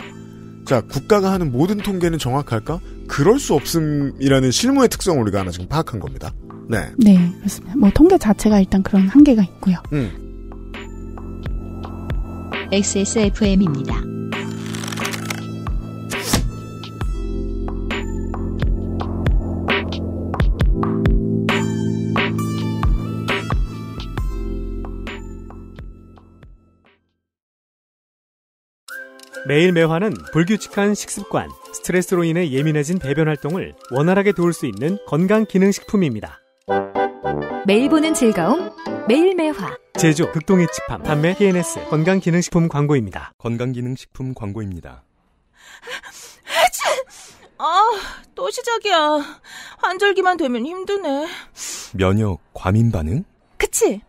자, 그러니까 국가가 하는 모든 통계는 정확할까? 그럴 수 없음이라는 실무의 특성을 우리가 하나 지금 파악한 겁니다. 네. 네, 그렇습니다. 뭐 통계 자체가 일단 그런 한계가 있고요. 음. XSFM입니다. 매일 매화는 불규칙한 식습관, 스트레스로 인해 예민해진 배변 활동을 원활하게 도울 수 있는 건강 기능식품입니다. 매일 보는 즐거움, 매일 매화. 제조, 극동의 집합, 판매, TNS, 건강기능식품 광고입니다. 건강기능식품 광고입니다. 아, 또 시작이야. 환절기만 되면 힘드네. 면역 과민 반응? 그치?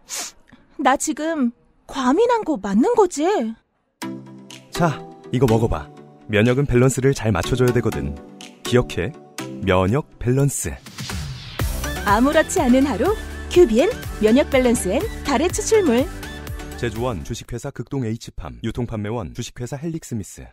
나 지금 과민한 거 맞는 거지? 자, 이거 먹어봐. 면역은 밸런스를 잘 맞춰줘야 되거든. 기억해. 면역 밸런스. 아무렇지 않은 하루 큐비엔 면역 밸런스엔 달의 추출물. 제조원 주식회사 극동 H팜 유통판매원 주식회사 헬릭스미스.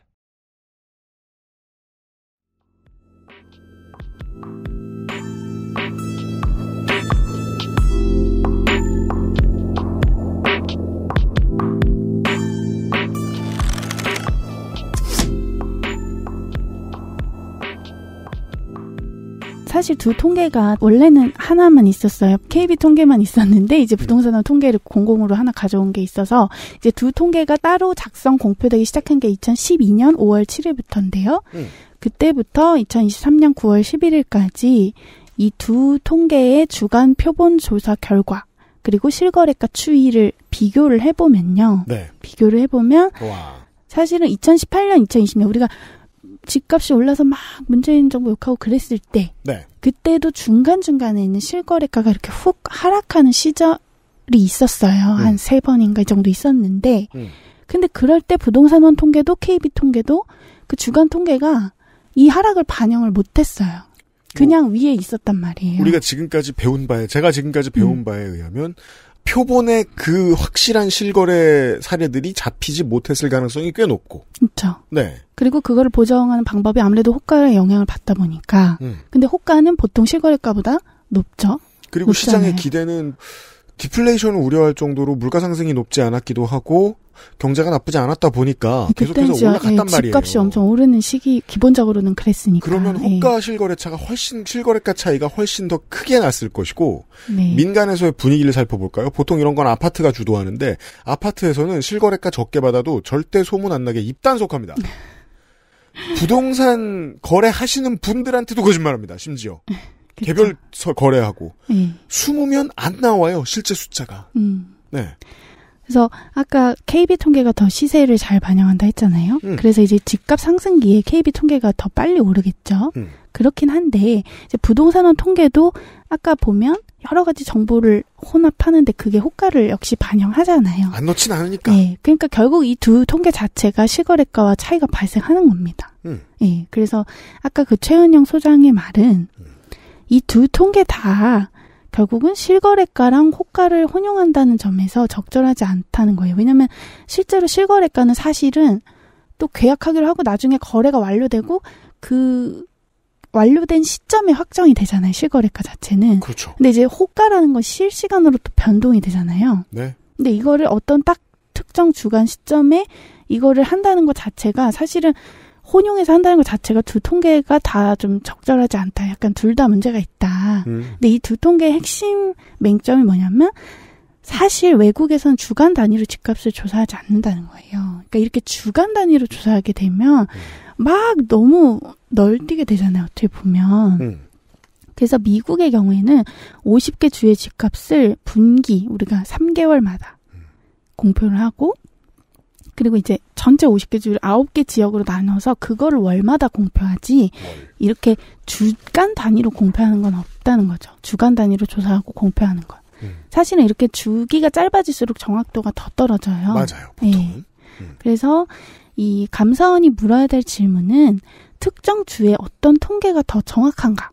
사실 두 통계가 원래는 하나만 있었어요. KB 통계만 있었는데 이제 네. 부동산원 통계를 공공으로 하나 가져온 게 있어서 이제 두 통계가 따로 작성 공표되기 시작한 게 2012년 5월 7일부터인데요. 그때부터 2023년 9월 11일까지 이 두 통계의 주간 표본 조사 결과 그리고 실거래가 추이를 비교를 해보면요. 네. 비교를 해보면 와. 사실은 2018년, 2020년 우리가 집값이 올라서 막 문재인 정부 욕하고 그랬을 때 네. 그때도 중간중간에 있는 실거래가가 이렇게 훅 하락하는 시절이 있었어요. 음. 한세 번인가 정도 있었는데 음. 근데 그럴 때 부동산원 통계도 KB 통계도 그 주간 통계가 이 하락을 반영을 못했어요. 그냥 뭐, 위에 있었단 말이에요. 우리가 지금까지 배운 바에 제가 지금까지 배운 음. 바에 의하면 표본의 그 확실한 실거래 사례들이 잡히지 못했을 가능성이 꽤 높고. 그렇죠. 네. 그리고 그걸 보정하는 방법이 아무래도 호가의 영향을 받다 보니까. 음. 근데 호가는 보통 실거래가보다 높죠. 그리고 높잖아요. 시장의 기대는 디플레이션을 우려할 정도로 물가 상승이 높지 않았기도 하고 경제가 나쁘지 않았다 보니까 아, 계속해서 올라갔단 예, 말이에요. 집값이 엄청 오르는 시기 기본적으로는 그랬으니까. 그러면 예. 호가 예. 실거래차가 훨씬 실거래가 차이가 훨씬 더 크게 났을 것이고 네. 민간에서의 분위기를 살펴볼까요? 보통 이런 건 아파트가 주도하는데 아파트에서는 실거래가 적게 받아도 절대 소문 안 나게 입단속합니다. [laughs] 부동산 거래하시는 분들한테도 거짓말합니다. 심지어. 개별 거래하고 네. 숨으면 안 나와요 실제 숫자가. 음. 네. 그래서 아까 KB 통계가 더 시세를 잘 반영한다 했잖아요. 음. 그래서 이제 집값 상승기에 KB 통계가 더 빨리 오르겠죠. 음. 그렇긴 한데 이제 부동산원 통계도 아까 보면 여러 가지 정보를 혼합하는데 그게 효과를 역시 반영하잖아요. 안 넣진 않으니까. 네, 그러니까 결국 이 두 통계 자체가 실거래가와 차이가 발생하는 겁니다. 음. 네, 그래서 아까 그 최은영 소장의 말은 음. 이두 통계 다 결국은 실거래가랑 호가를 혼용한다는 점에서 적절하지 않다는 거예요. 왜냐면 실제로 실거래가는 사실은 또 계약하기로 하고 나중에 거래가 완료되고 그 완료된 시점에 확정이 되잖아요. 실거래가 자체는. 그렇죠. 근데 이제 호가라는 건 실시간으로 또 변동이 되잖아요. 네. 근데 이거를 어떤 딱 특정 주간 시점에 이거를 한다는 것 자체가 사실은 혼용해서 한다는 것 자체가 두 통계가 다 좀 적절하지 않다. 약간 둘 다 문제가 있다. 음. 근데 이 두 통계의 핵심 맹점이 뭐냐면 사실 외국에선 주간 단위로 집값을 조사하지 않는다는 거예요. 그러니까 이렇게 주간 단위로 조사하게 되면 음. 막 너무 널뛰게 되잖아요. 어떻게 보면. 음. 그래서 미국의 경우에는 50개 주의 집값을 분기 우리가 3개월마다 음. 공표를 하고 그리고 이제 전체 50개 주를 9개 지역으로 나눠서 그거를 월마다 공표하지 이렇게 주간 단위로 공표하는 건 없다는 거죠. 주간 단위로 조사하고 공표하는 건. 음. 사실은 이렇게 주기가 짧아질수록 정확도가 더 떨어져요. 맞아요. 보통 예. 음. 그래서 이 감사원이 물어야 될 질문은 특정 주에 어떤 통계가 더 정확한가?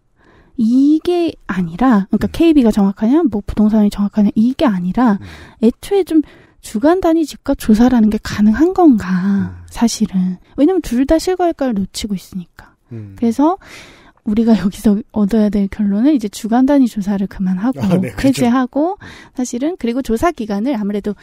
이게 아니라, 그러니까 음. KB가 정확하냐, 뭐 부동산이 정확하냐, 이게 아니라, 음. 애초에 좀 주간 단위 집값 조사라는 게 가능한 건가 음. 사실은 왜냐면 둘 다 실거래가를 놓치고 있으니까 음. 그래서 우리가 [laughs] 여기서 얻어야 될 결론은 이제 주간 단위 조사를 그만하고 아, 네, 해제하고 그렇죠. 사실은 그리고 조사 기간을 아무래도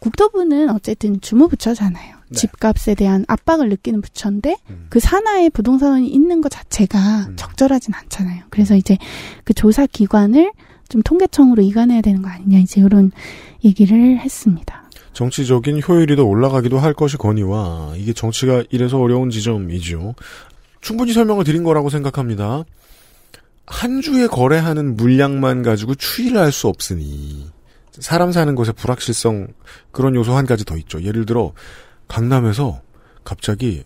국토부는 어쨌든 주무부처잖아요. 네. 집값에 대한 압박을 느끼는 부처인데 음. 그 산하에 부동산이 있는 것 자체가 음. 적절하진 않잖아요. 그래서 음. 이제 그 조사 기관을 좀 통계청으로 이관해야 되는 거 아니냐 이제 이런 얘기를 했습니다. 정치적인 효율이 더 올라가기도 할 것이 거니와 이게 정치가 이래서 어려운 지점이죠 충분히 설명을 드린 거라고 생각합니다. 한 주에 거래하는 물량만 가지고 추이를 할 수 없으니 사람 사는 것에 불확실성 그런 요소 한 가지 더 있죠. 예를 들어 강남에서 갑자기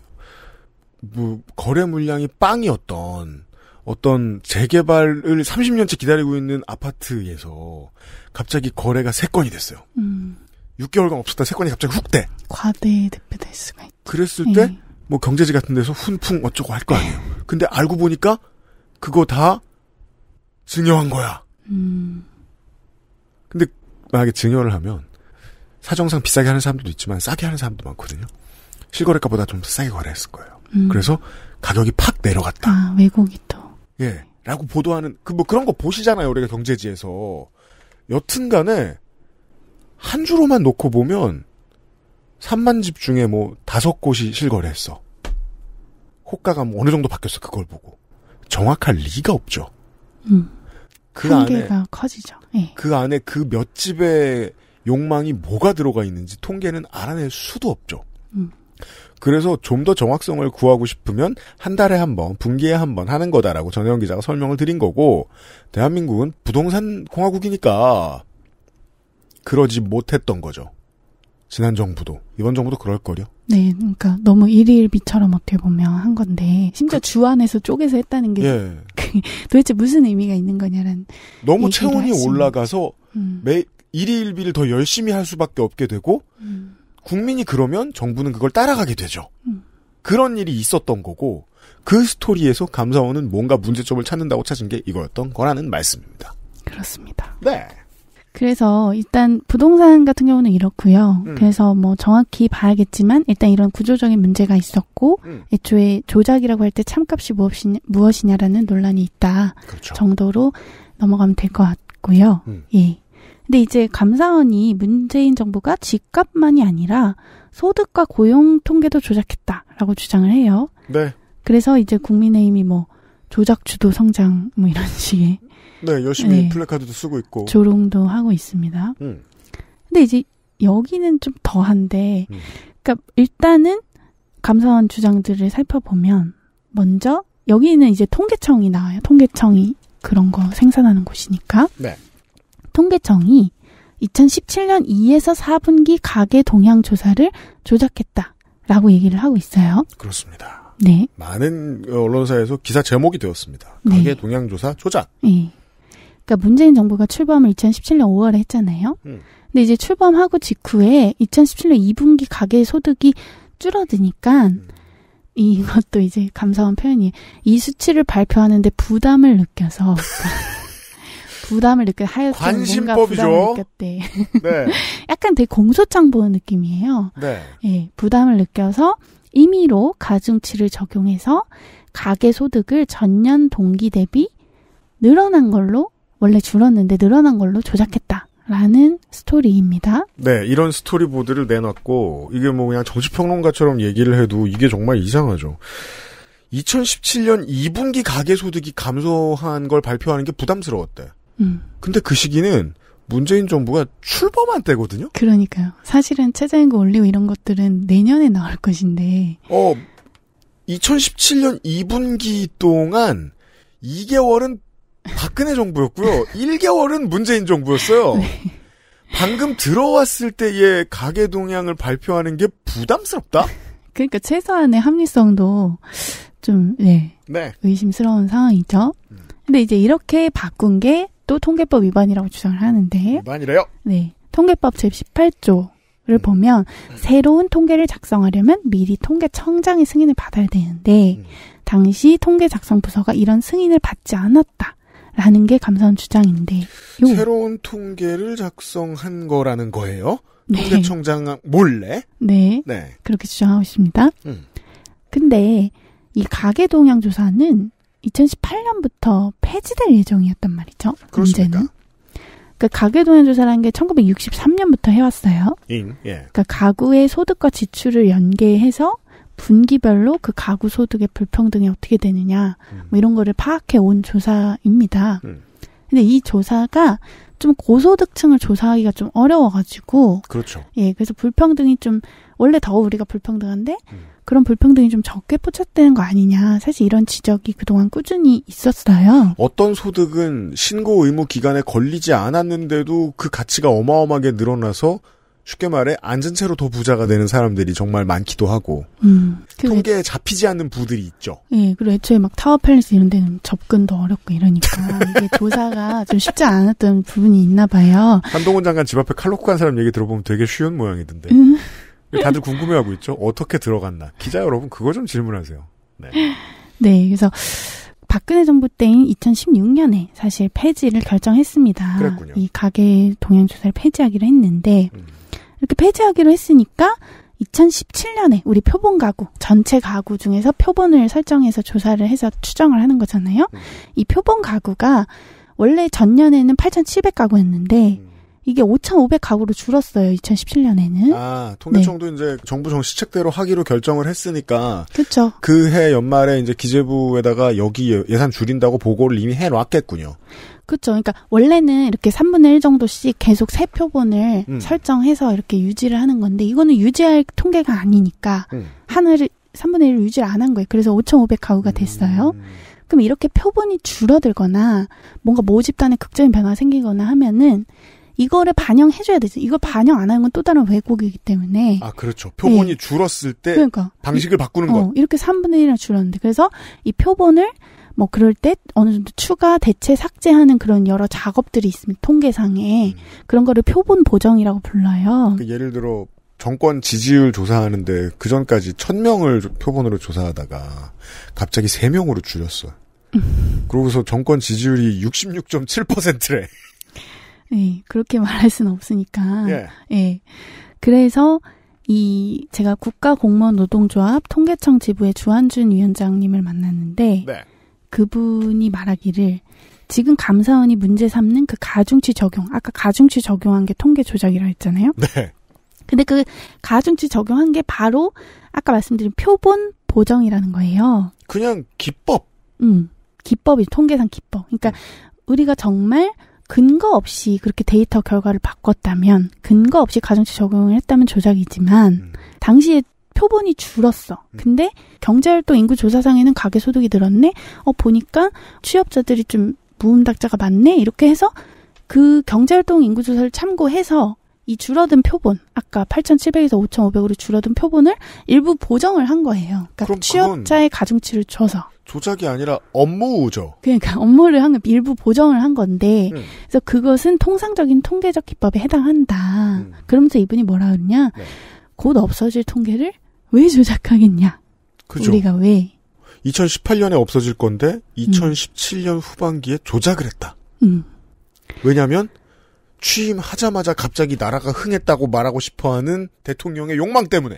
뭐 거래 물량이 빵이었던 어떤 재개발을 30년째 기다리고 있는 아파트에서 갑자기 거래가 3건이 됐어요. 음. 6개월간 없었다 3건이 갑자기 훅 돼. 과대 대표될 수가 있죠. 그랬을 때, 예. 뭐 경제지 같은 데서 훈풍 어쩌고 할 거 아니에요. 근데 알고 보니까 그거 다 증여한 거야. 음. 근데 만약에 증여를 하면 사정상 비싸게 하는 사람들도 있지만 싸게 하는 사람도 많거든요. 실거래가보다 좀 싸게 거래했을 거예요. 음. 그래서 가격이 팍 내려갔다. 아, 외국이 또. 예. 라고 보도하는 그 뭐 그런 거 보시잖아요 우리가 경제지에서 여튼간에 한 주로만 놓고 보면 3만 집 중에 뭐 다섯 곳이 실거래 했어. 호가가 뭐 어느 정도 바뀌었어 그걸 보고 정확할 리가 없죠. 음. 그 한계가 안에, 커지죠. 네. 그 안에 그 몇 집의 욕망이 뭐가 들어가 있는지 통계는 알아낼 수도 없죠. 음. 그래서 좀 더 정확성을 구하고 싶으면 한 달에 한 번, 분기에 한 번 하는 거다라고 전혜영 기자가 설명을 드린 거고 대한민국은 부동산 공화국이니까 그러지 못했던 거죠. 지난 정부도 이번 정부도 그럴 걸요 네, 그러니까 너무 일일비처럼 어떻게 보면 한 건데 심지어 그, 주 안에서 쪼개서 했다는 게 예. 그 도대체 무슨 의미가 있는 거냐는 너무 체온이 올라가서 음. 매 일일비를 더 열심히 할 수밖에 없게 되고 음. 국민이 그러면 정부는 그걸 따라가게 되죠. 음. 그런 일이 있었던 거고 그 스토리에서 감사원은 뭔가 문제점을 찾는다고 찾은 게 이거였던 거라는 말씀입니다. 그렇습니다. 네. 그래서 일단 부동산 같은 경우는 이렇고요. 음. 그래서 뭐 정확히 봐야겠지만 일단 이런 구조적인 문제가 있었고 음. 애초에 조작이라고 할 때 참값이 무엇이냐, 무엇이냐라는 논란이 있다 그렇죠. 정도로 넘어가면 될 것 같고요. 음. 예. 근데 이제 감사원이 문재인 정부가 집값만이 아니라 소득과 고용 통계도 조작했다라고 주장을 해요. 네. 그래서 이제 국민의힘이 뭐 조작 주도 성장 뭐 이런 [laughs] 식의 네 열심히 네. 플래카드도 쓰고 있고 조롱도 하고 있습니다. 음. 근데 이제 여기는 좀 더한데, 음. 그러니까 일단은 감사원 주장들을 살펴보면 먼저 여기는 이제 통계청이 나와요. 통계청이 그런 거 생산하는 곳이니까. 네. 통계청이 2017년 2에서 4분기 가계 동향 조사를 조작했다라고 얘기를 하고 있어요. 그렇습니다. 네. 많은 언론사에서 기사 제목이 되었습니다. 네. 가계 네. 동향 조사 조작. 네. 그러니까 문재인 정부가 출범을 2017년 5월에 했잖아요. 음. 근데 이제 출범하고 직후에 2017년 2분기 가계 소득이 줄어드니까 음. 이것도 이제 감사원 표현이 이 수치를 발표하는데 부담을 느껴서 [laughs] 부담을 느껴 하였튼 관심법이죠. [laughs] 네. 약간 되게 공소장 보는 느낌이에요. 네. 예, 부담을 느껴서 임의로 가중치를 적용해서 가계 소득을 전년 동기 대비 늘어난 걸로 원래 줄었는데 늘어난 걸로 조작했다. 라는 스토리입니다. 네, 이런 스토리보드를 내놨고, 이게 뭐 그냥 정치평론가처럼 얘기를 해도 이게 정말 이상하죠. 2017년 2분기 가계소득이 감소한 걸 발표하는 게 부담스러웠대. 음. 근데 그 시기는 문재인 정부가 출범한 때거든요. 그러니까요. 사실은 최저임금 올리고 이런 것들은 내년에 나올 것인데. 어, 2017년 2분기 동안 2개월은 박근혜 정부였고요. 1개월은 [laughs] 문재인 정부였어요. 네. 방금 들어왔을 때의 가계 동향을 발표하는 게 부담스럽다. 그러니까 최소한의 합리성도 좀 네, 네. 의심스러운 상황이죠. 음. 근데 이제 이렇게 바꾼 게 것도 통계법 위반이라고 주장을 하는데 위반이래요. 네. 통계법 제 18조 를 음. 보면 음. 새로운 통계를 작성하려면 미리 통계청장의 승인을 받아야 되는데 음. 당시 통계 작성 부서가 이런 승인을 받지 않았다라는 게 감사원 주장인데 요. 새로운 통계를 작성한 거라는 거예요. 네. 통계청장 몰래. 네. 네. 그렇게 주장하고 있습니다. 음. 근데 이 가계 동향 조사는 2018년부터 폐지될 예정이었단 말이죠. 그렇습니까? 문제는. 그러니까 가계 도난 조사라는 게 1963년부터 해왔어요. 인, 예. 그러니까 가구의 소득과 지출을 연계해서 분기별로 그 가구 소득의 불평등이 어떻게 되느냐 뭐 음. 뭐 이런 거를 파악해 온 조사입니다. 음. 근데 이 조사가 좀 고소득층을 조사하기가 좀 어려워가지고 그렇죠. 예, 그래서 불평등이 좀 원래 더 우리가 불평등한데 음. 그런 불평등이 좀 적게 포착되는 거 아니냐. 사실 이런 지적이 그동안 꾸준히 있었어요. 어떤 소득은 신고 의무 기간에 걸리지 않았는데도 그 가치가 어마어마하게 늘어나서 쉽게 말해 앉은 채로 더 부자가 되는 사람들이 정말 많기도 하고 음, 그 통계에 잡히지 않는 부들이 있죠. 예, 그리고 애초에 막 타워팰리스 이런 데는 접근도 어렵고 이러니까 이게 조사가 [laughs] 좀 쉽지 않았던 부분이 있나 봐요. 한동훈 장관 집 앞에 칼 놓고 간 사람 얘기 들어보면 되게 쉬운 모양이던데. 음, 다들 궁금해하고 있죠. 어떻게 들어갔나. 기자 여러분 그거 좀 질문하세요. 네. [laughs] 네, 그래서 박근혜 정부 때인 2016년에 사실 폐지를 결정했습니다. 그랬군요. 이 가계 동향조사를 폐지하기로 했는데 음. 이렇게 폐지하기로 했으니까 2017년에 우리 표본 가구 전체 가구 중에서 표본을 설정해서 조사를 해서 추정을 하는 거잖아요. 음. 이 표본 가구가 원래 전년에는 8,700 가구였는데 음. 이게 5,500 가구로 줄었어요. 2017년에는. 아, 통계청도 네. 이제 정부 정시책대로 하기로 결정을 했으니까. 그렇죠. 그 해 연말에 이제 기재부에다가 여기 예, 예산 줄인다고 보고를 이미 해 놨겠군요. 그렇죠. 그러니까 원래는 이렇게 3분의 1 정도씩 계속 세 표본을 음. 설정해서 이렇게 유지를 하는 건데 이거는 유지할 통계가 아니니까 음. 하늘을 3분의 1을 유지를 안 한 거예요. 그래서 5,500 가구가 됐어요. 음. 그럼 이렇게 표본이 줄어들거나 뭔가 모집단에 극적인 변화가 생기거나 하면은 이거를 반영해줘야 되죠. 이걸 반영 안 하는 건 또 다른 왜곡이기 때문에. 아, 그렇죠. 표본이 네. 줄었을 때. 그러니까. 방식을 바꾸는 거. 어, 이렇게 3분의 1이나 줄었는데. 그래서 이 표본을 뭐 그럴 때 어느 정도 추가 대체 삭제하는 그런 여러 작업들이 있습니다. 통계상에. 음. 그런 거를 표본 보정이라고 불러요. 그 예를 들어 정권 지지율 조사하는데 그 전까지 1000명을 표본으로 조사하다가 갑자기 3명으로 줄였어. 음. [laughs] 그러고서 정권 지지율이 66.7%래. 예, 그렇게 [laughs] 말할 수는 없으니까. 예. 예. 그래서 이 제가 국가공무원 노동조합 통계청 지부의 주한준 위원장님을 만났는데 네. 그분이 말하기를 지금 감사원이 문제 삼는 그 가중치 적용 아까 가중치 적용한 게 통계 조작이라 했잖아요. 네. 근데 그 가중치 적용한 게 바로 아까 말씀드린 표본 보정이라는 거예요. 그냥 기법. 음. 기법이 통계상 기법. 그러니까 음. 우리가 정말 근거 없이 그렇게 데이터 결과를 바꿨다면 근거 없이 가중치 적용을 했다면 조작이지만 음. 당시에 표본이 줄었어. 음. 근데 경제활동 인구 조사상에는 가계 소득이 늘었네. 어 보니까 취업자들이 좀 무음닥자가 많네. 이렇게 해서 그 경제활동 인구 조사를 참고해서 이 줄어든 표본, 아까 8,700에서 5,500으로 줄어든 표본을 일부 보정을 한 거예요. 그러니까 취업자의 가중치를 줘서. 조작이 아니라 업무죠. 그러니까 업무를 한 일부 보정을 한 건데, 음. 그래서 그것은 통상적인 통계적 기법에 해당한다. 음. 그러면서 이분이 뭐라 그러냐? 네. 곧 없어질 통계를 왜 조작하겠냐? 그죠. 우리가 왜? 2018년에 없어질 건데 2017년 음. 후반기에 조작을 했다. 음. 왜냐하면 취임하자마자 갑자기 나라가 흥했다고 말하고 싶어하는 대통령의 욕망 때문에.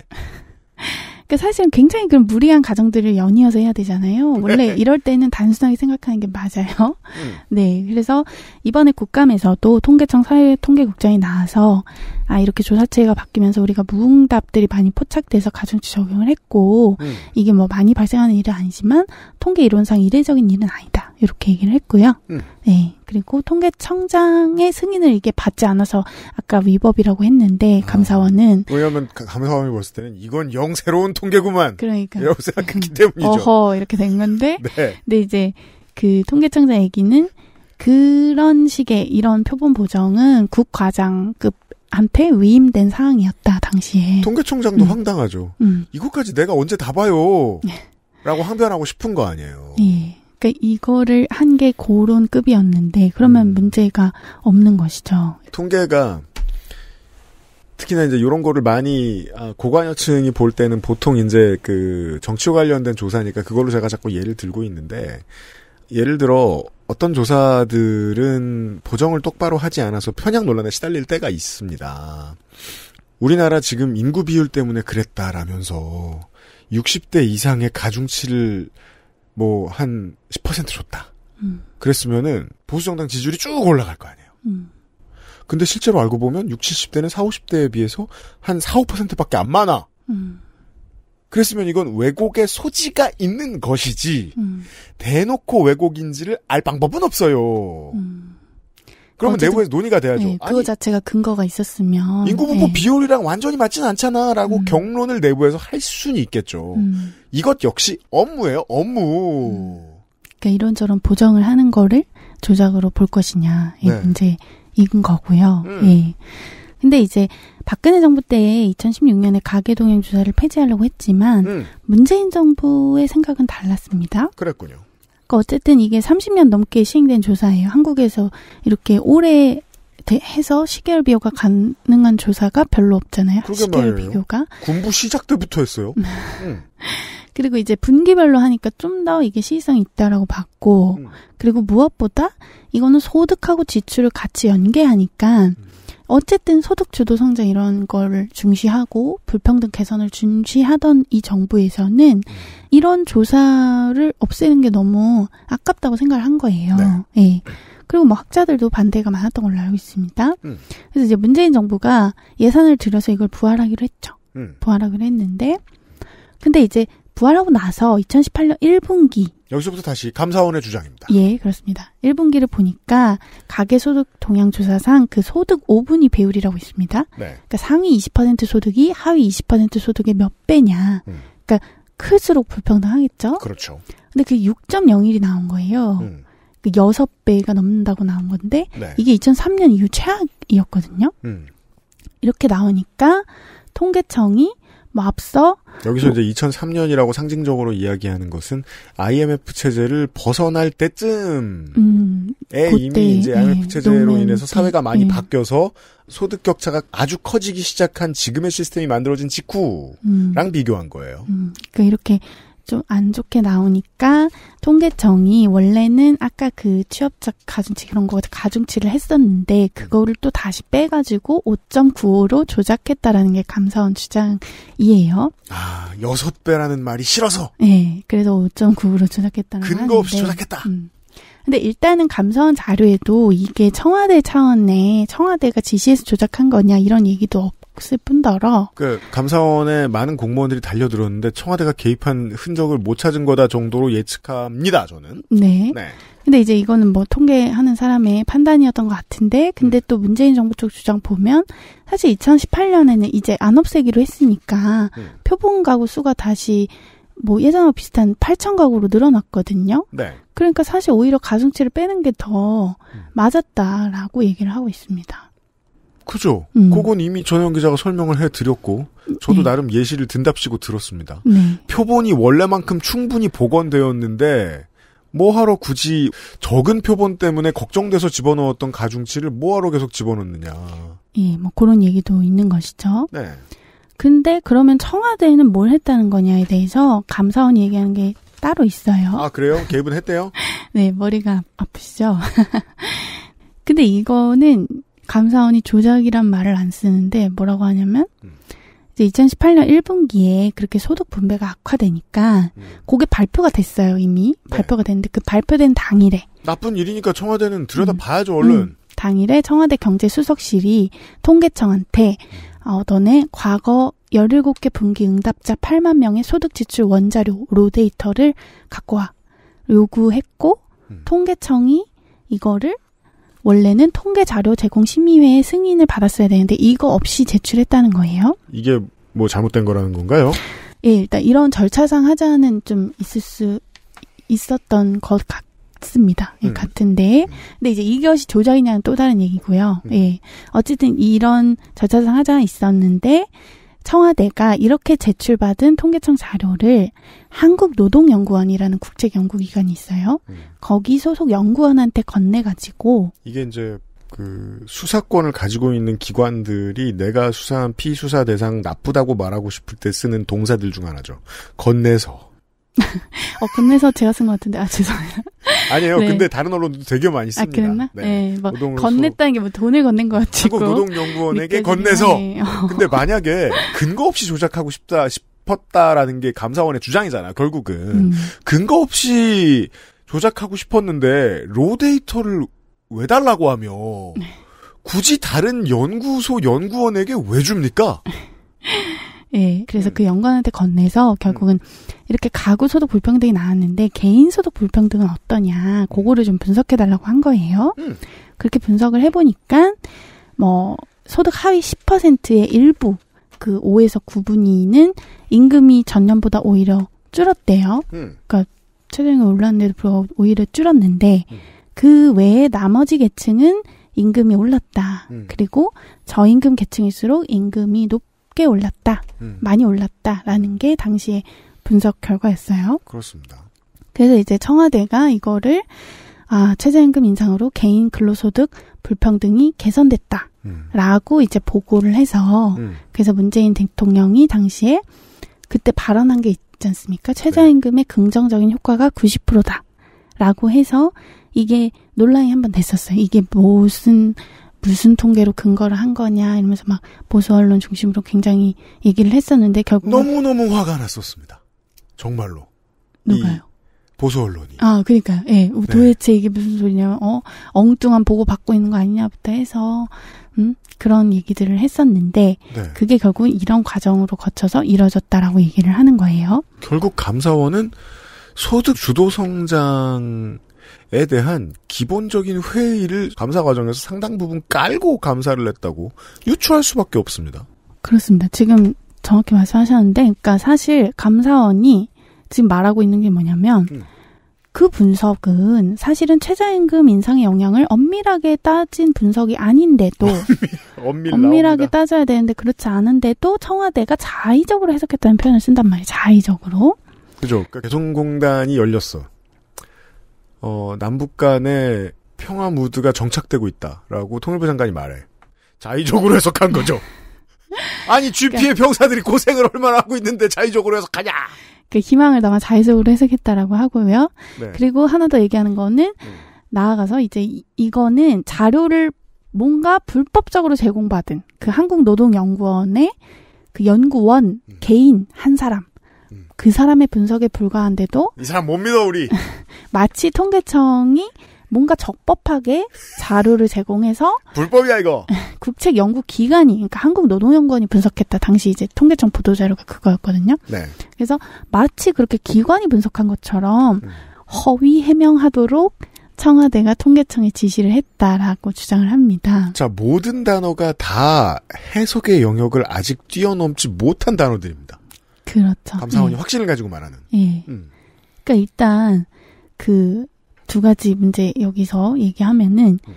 그 사실은 굉장히 그런 무리한 가정들을 연이어서 해야 되잖아요. 네. 원래 이럴 때는 단순하게 생각하는 게 맞아요. 음. 네. 그래서 이번에 국감에서도 통계청 사회통계국장이 나와서 아, 이렇게 조사체가 바뀌면서 우리가 무응답들이 많이 포착돼서 가중치 적용을 했고 음. 이게 뭐 많이 발생하는 일은 아니지만 통계 이론상 이례적인 일은 아니다. 이렇게 얘기를 했고요. 음. 네. 그리고 통계청장의 승인을 이게 받지 않아서 아까 위법이라고 했는데 아. 감사원은 아, 왜냐하면 감사원이 봤을 때는 이건 영 새로운 통계구만. 그러니까 이라고 생각했기 때문이죠. 어허 이렇게 된 건데. 네. 근데 이제 그 통계청장 얘기는 그런 식의 이런 표본 보정은 국과장급 한테 위임된 사항이었다 당시에 통계청장도 음. 황당하죠. 음. 이것까지 내가 언제 다 봐요. 네. 라고 항변하고 싶은 거 아니에요. 예. 그러니까 이거를 한 게 고런 급이었는데 그러면 음. 문제가 없는 것이죠. 통계가 특히나 이제 이런 거를 많이 아, 고관여층이 볼 때는 보통 이제 그 정치 관련된 조사니까 그걸로 제가 자꾸 예를 들고 있는데 예를 들어 어떤 조사들은 보정을 똑바로 하지 않아서 편향 논란에 시달릴 때가 있습니다. 우리나라 지금 인구 비율 때문에 그랬다라면서 60대 이상의 가중치를 뭐한10% 줬다. 음. 그랬으면은 보수정당 지지율이 쭉 올라갈 거 아니에요. 음. 근데 실제로 알고 보면 60, 70대는 40, 50대에 비해서 한 4, 5%밖에 안 많아. 음. 그랬으면 이건 왜곡의 소지가 있는 것이지 음. 대놓고 왜곡인지를 알 방법은 없어요. 음. 그러면 내부에서 논의가 돼야죠. 네, 그거 아니, 자체가 근거가 있었으면 인구분포 네. 비율이랑 완전히 맞진 않잖아라고 음. 경론을 내부에서 할 수는 있겠죠. 음. 이것 역시 업무예요, 업무. 음. 그러니까 이런저런 보정을 하는 거를 조작으로 볼 것이냐 이 네. 문제인 거고요. 음. 예. 근데 이제 박근혜 정부 때 2016년에 가계동향 조사를 폐지하려고 했지만 음. 문재인 정부의 생각은 달랐습니다. 그랬군요. 그 어쨌든 이게 30년 넘게 시행된 조사예요. 한국에서 이렇게 오래 해서 시계열 비교가 가능한 조사가 별로 없잖아요. 시계열 비교가 군부 시작 때부터 했어요. 음. [laughs] 그리고 이제 분기별로 하니까 좀 더 이게 시의성 있다라고 봤고, 그리고 무엇보다 이거는 소득하고 지출을 같이 연계하니까 어쨌든 소득 주도 성장 이런 걸 중시하고 불평등 개선을 중시하던 이 정부에서는 이런 조사를 없애는 게 너무 아깝다고 생각을 한 거예요. 네. 예. 그리고 뭐 학자들도 반대가 많았던 걸로 알고 있습니다. 음. 그래서 이제 문재인 정부가 예산을 들여서 이걸 부활하기로 했죠. 음. 부활하기로 했는데, 근데 이제 부활하고 나서 2018년 1분기 여기서부터 다시 감사원의 주장입니다. 예, 그렇습니다. 1분기를 보니까 가계 소득 동향 조사상 그 소득 5분위 배율이라고 있습니다. 네. 그러니까 상위 20% 소득이 하위 20% 소득의 몇 배냐. 음. 그러니까 클수록 불평등하겠죠? 그렇죠. 근데 그 6.01이 나온 거예요. 음. 그 6배가 넘는다고 나온 건데, 네. 이게 2003년 이후 최악이었거든요? 음. 이렇게 나오니까, 통계청이 뭐 앞서 여기서 그 이제 2003년이라고 상징적으로 이야기하는 것은 IMF 체제를 벗어날 때쯤에 음, 그때, 이미 이제 IMF 예, 체제로 인해서 사회가 많이 예. 바뀌어서 소득 격차가 아주 커지기 시작한 지금의 시스템이 만들어진 직후랑 음, 비교한 거예요. 음, 그러니까 이렇게 좀안 좋게 나오니까 통계청이 원래는 아까 그 취업자 가중치 그런 거 가중치를 했었는데 그거를 또 다시 빼가지고 5.95로 조작했다라는 게 감사원 주장이에요. 아 여섯 배라는 말이 싫어서. 네, 그래서 5.95로 조작했다는 근거 하는데, 없이 조작했다. 음. 근데 일단은 감사원 자료에도 이게 청와대 차원의 청와대가 지시해서 조작한 거냐 이런 얘기도 없. 없을 뿐더그 감사원에 많은 공무원들이 달려들었는데 청와대가 개입한 흔적을 못 찾은 거다 정도로 예측합니다. 저는. 네. 네. 근데 이제 이거는 뭐 통계하는 사람의 판단이었던 것 같은데 근데 음. 또 문재인 정부 쪽 주장 보면 사실 2018년에는 이제 안 없애기로 했으니까 음. 표본 가구 수가 다시 뭐예전하고 비슷한 8천 가구로 늘어났거든요. 네. 그러니까 사실 오히려 가중치를 빼는 게더 음. 맞았다라고 얘기를 하고 있습니다. 그죠. 음. 그건 이미 전현 기자가 설명을 해드렸고 저도 네. 나름 예시를 든답시고 들었습니다. 네. 표본이 원래만큼 충분히 복원되었는데 뭐하러 굳이 적은 표본 때문에 걱정돼서 집어넣었던 가중치를 뭐하러 계속 집어넣느냐. 예, 뭐 그런 얘기도 있는 것이죠. 네. 근데 그러면 청와대는 뭘 했다는 거냐에 대해서 감사원이 얘기하는 게 따로 있어요. 아, 그래요? 개입은 했대요? [laughs] 네, 머리가 아프시죠? [laughs] 근데 이거는 감사원이 조작이란 말을 안 쓰는데 뭐라고 하냐면 음. 이제 2018년 1분기에 그렇게 소득 분배가 악화되니까 음. 그게 발표가 됐어요 이미 네. 발표가 됐는데 그 발표된 당일에 나쁜 일이니까 청와대는 들여다봐야죠 음. 얼른 음. 당일에 청와대 경제수석실이 통계청한테 음. 어, 너네 과거 17개 분기 응답자 8만 명의 소득 지출 원자료 로데이터를 갖고 와 요구했고 음. 통계청이 이거를 원래는 통계 자료 제공 심의회의 승인을 받았어야 되는데 이거 없이 제출했다는 거예요. 이게 뭐 잘못된 거라는 건가요? 예, 일단 이런 절차상 하자는 좀 있을 수 있었던 것 같습니다. 예, 음. 같은데. 음. 근데 이제 이것이 조작이냐는 또 다른 얘기고요. 음. 예. 어쨌든 이런 절차상 하자는 있었는데 청와대가 이렇게 제출받은 통계청 자료를 한국노동연구원이라는 국제연구기관이 있어요. 음. 거기 소속 연구원한테 건네가지고 이게 이제 그 수사권을 가지고 있는 기관들이 내가 수사한 피수사 대상 나쁘다고 말하고 싶을 때 쓰는 동사들 중 하나죠. 건네서. 어, 건네서 제가 쓴 것 같은데, 아, 죄송해요. 아니에요. 네. 근데 다른 언론도 되게 많이 아, 씁니다. 아, 그랬나? 네. 네 막, 뭐 건넸다는 게 뭐 돈을 건넨 것 같고. 한국노동연구원에게 건네서. [laughs] 근데 만약에 근거 없이 조작하고 싶다, 싶었다라는 게 감사원의 주장이잖아, 결국은. 음. 근거 없이 조작하고 싶었는데, 로 데이터를 왜 달라고 하며, 네. 굳이 다른 연구소 연구원에게 왜 줍니까? [laughs] 예. 음. 그래서 음. 그 그연관원한테 건네서 결국은 음. 이렇게 가구 소득 불평등이 나왔는데 개인 소득 불평등은 어떠냐. 그거를 좀 분석해 달라고 한 거예요. 음. 그렇게 분석을 해 보니까 뭐 소득 하위 10%의 일부 그 5에서 9분위는 임금이 전년보다 오히려 줄었대요. 음. 그러니까 최저임금 올랐는데도 불구하고 오히려 줄었는데 음. 그 외에 나머지 계층은 임금이 올랐다. 그리고 저임금 계층일수록 임금이 높꽤 올랐다, 음. 많이 올랐다라는 게 당시의 분석 결과였어요. 그렇습니다. 그래서 이제 청와대가 이거를 아, 최저임금 인상으로 개인 근로소득 불평등이 개선됐다. 음. 라고 이제 보고를 해서 음. 그래서 문재인 대통령이 당시에 그때 발언한 게 있지 않습니까? 네. 최저임금의 긍정적인 효과가 90%다. 라고 해서 이게 논란이 한번 됐었어요. 이게 무슨 무슨 통계로 근거를 한 거냐 이러면서 막 보수 언론 중심으로 굉장히 얘기를 했었는데 결국 너무 너무 화가 났었습니다. 정말로 누가요? 보수 언론이 아 그러니까 예 네. 도대체 이게 무슨 소리냐면 어 엉뚱한 보고 받고 있는 거 아니냐부터 해서 음 그런 얘기들을 했었는데 네. 그게 결국 이런 과정으로 거쳐서 이뤄졌다라고 얘기를 하는 거예요. 결국 감사원은 소득 주도 성장 에 대한 기본적인 회의를 감사 과정에서 상당 부분 깔고 감사를 했다고 유추할 수밖에 없습니다. 그렇습니다. 지금 정확히 말씀하셨는데, 그러니까 사실 감사원이 지금 말하고 있는 게 뭐냐면 음. 그 분석은 사실은 최저임금 인상의 영향을 엄밀하게 따진 분석이 아닌데도 [laughs] 엄밀, 하게 따져야 되는데 그렇지 않은데도 청와대가 자의적으로 해석했다는 표현을 쓴단 말이에요. 자의적으로. 그죠. 그러니까 개성공단이 열렸어. 어, 남북 간의 평화 무드가 정착되고 있다라고 통일부 장관이 말해. 자의적으로 해석한 거죠. [laughs] 아니 GP의 그러니까, 병사들이 고생을 얼마나 하고 있는데 자의적으로 해석하냐. 그 희망을 담아 자의적으로 해석했다라고 하고요. 네. 그리고 하나 더 얘기하는 거는 음. 나아가서 이제 이, 이거는 자료를 뭔가 불법적으로 제공받은 그 한국노동연구원의 그 연구원 음. 개인 한 사람 그 사람의 분석에 불과한데도 이 사람 못 믿어 우리 [laughs] 마치 통계청이 뭔가 적법하게 자료를 제공해서 불법이야 이거 [laughs] 국책 연구 기관이 그러니까 한국 노동연구원이 분석했다 당시 이제 통계청 보도 자료가 그거였거든요. 네. 그래서 마치 그렇게 기관이 분석한 것처럼 음. 허위 해명하도록 청와대가 통계청에 지시를 했다라고 주장을 합니다. 자 모든 단어가 다 해석의 영역을 아직 뛰어넘지 못한 단어들입니다. 그렇죠. 감사원이 네. 확신을 가지고 말하는. 예. 음. 그러니까 일단 그 두 가지 문제 여기서 얘기하면은 음.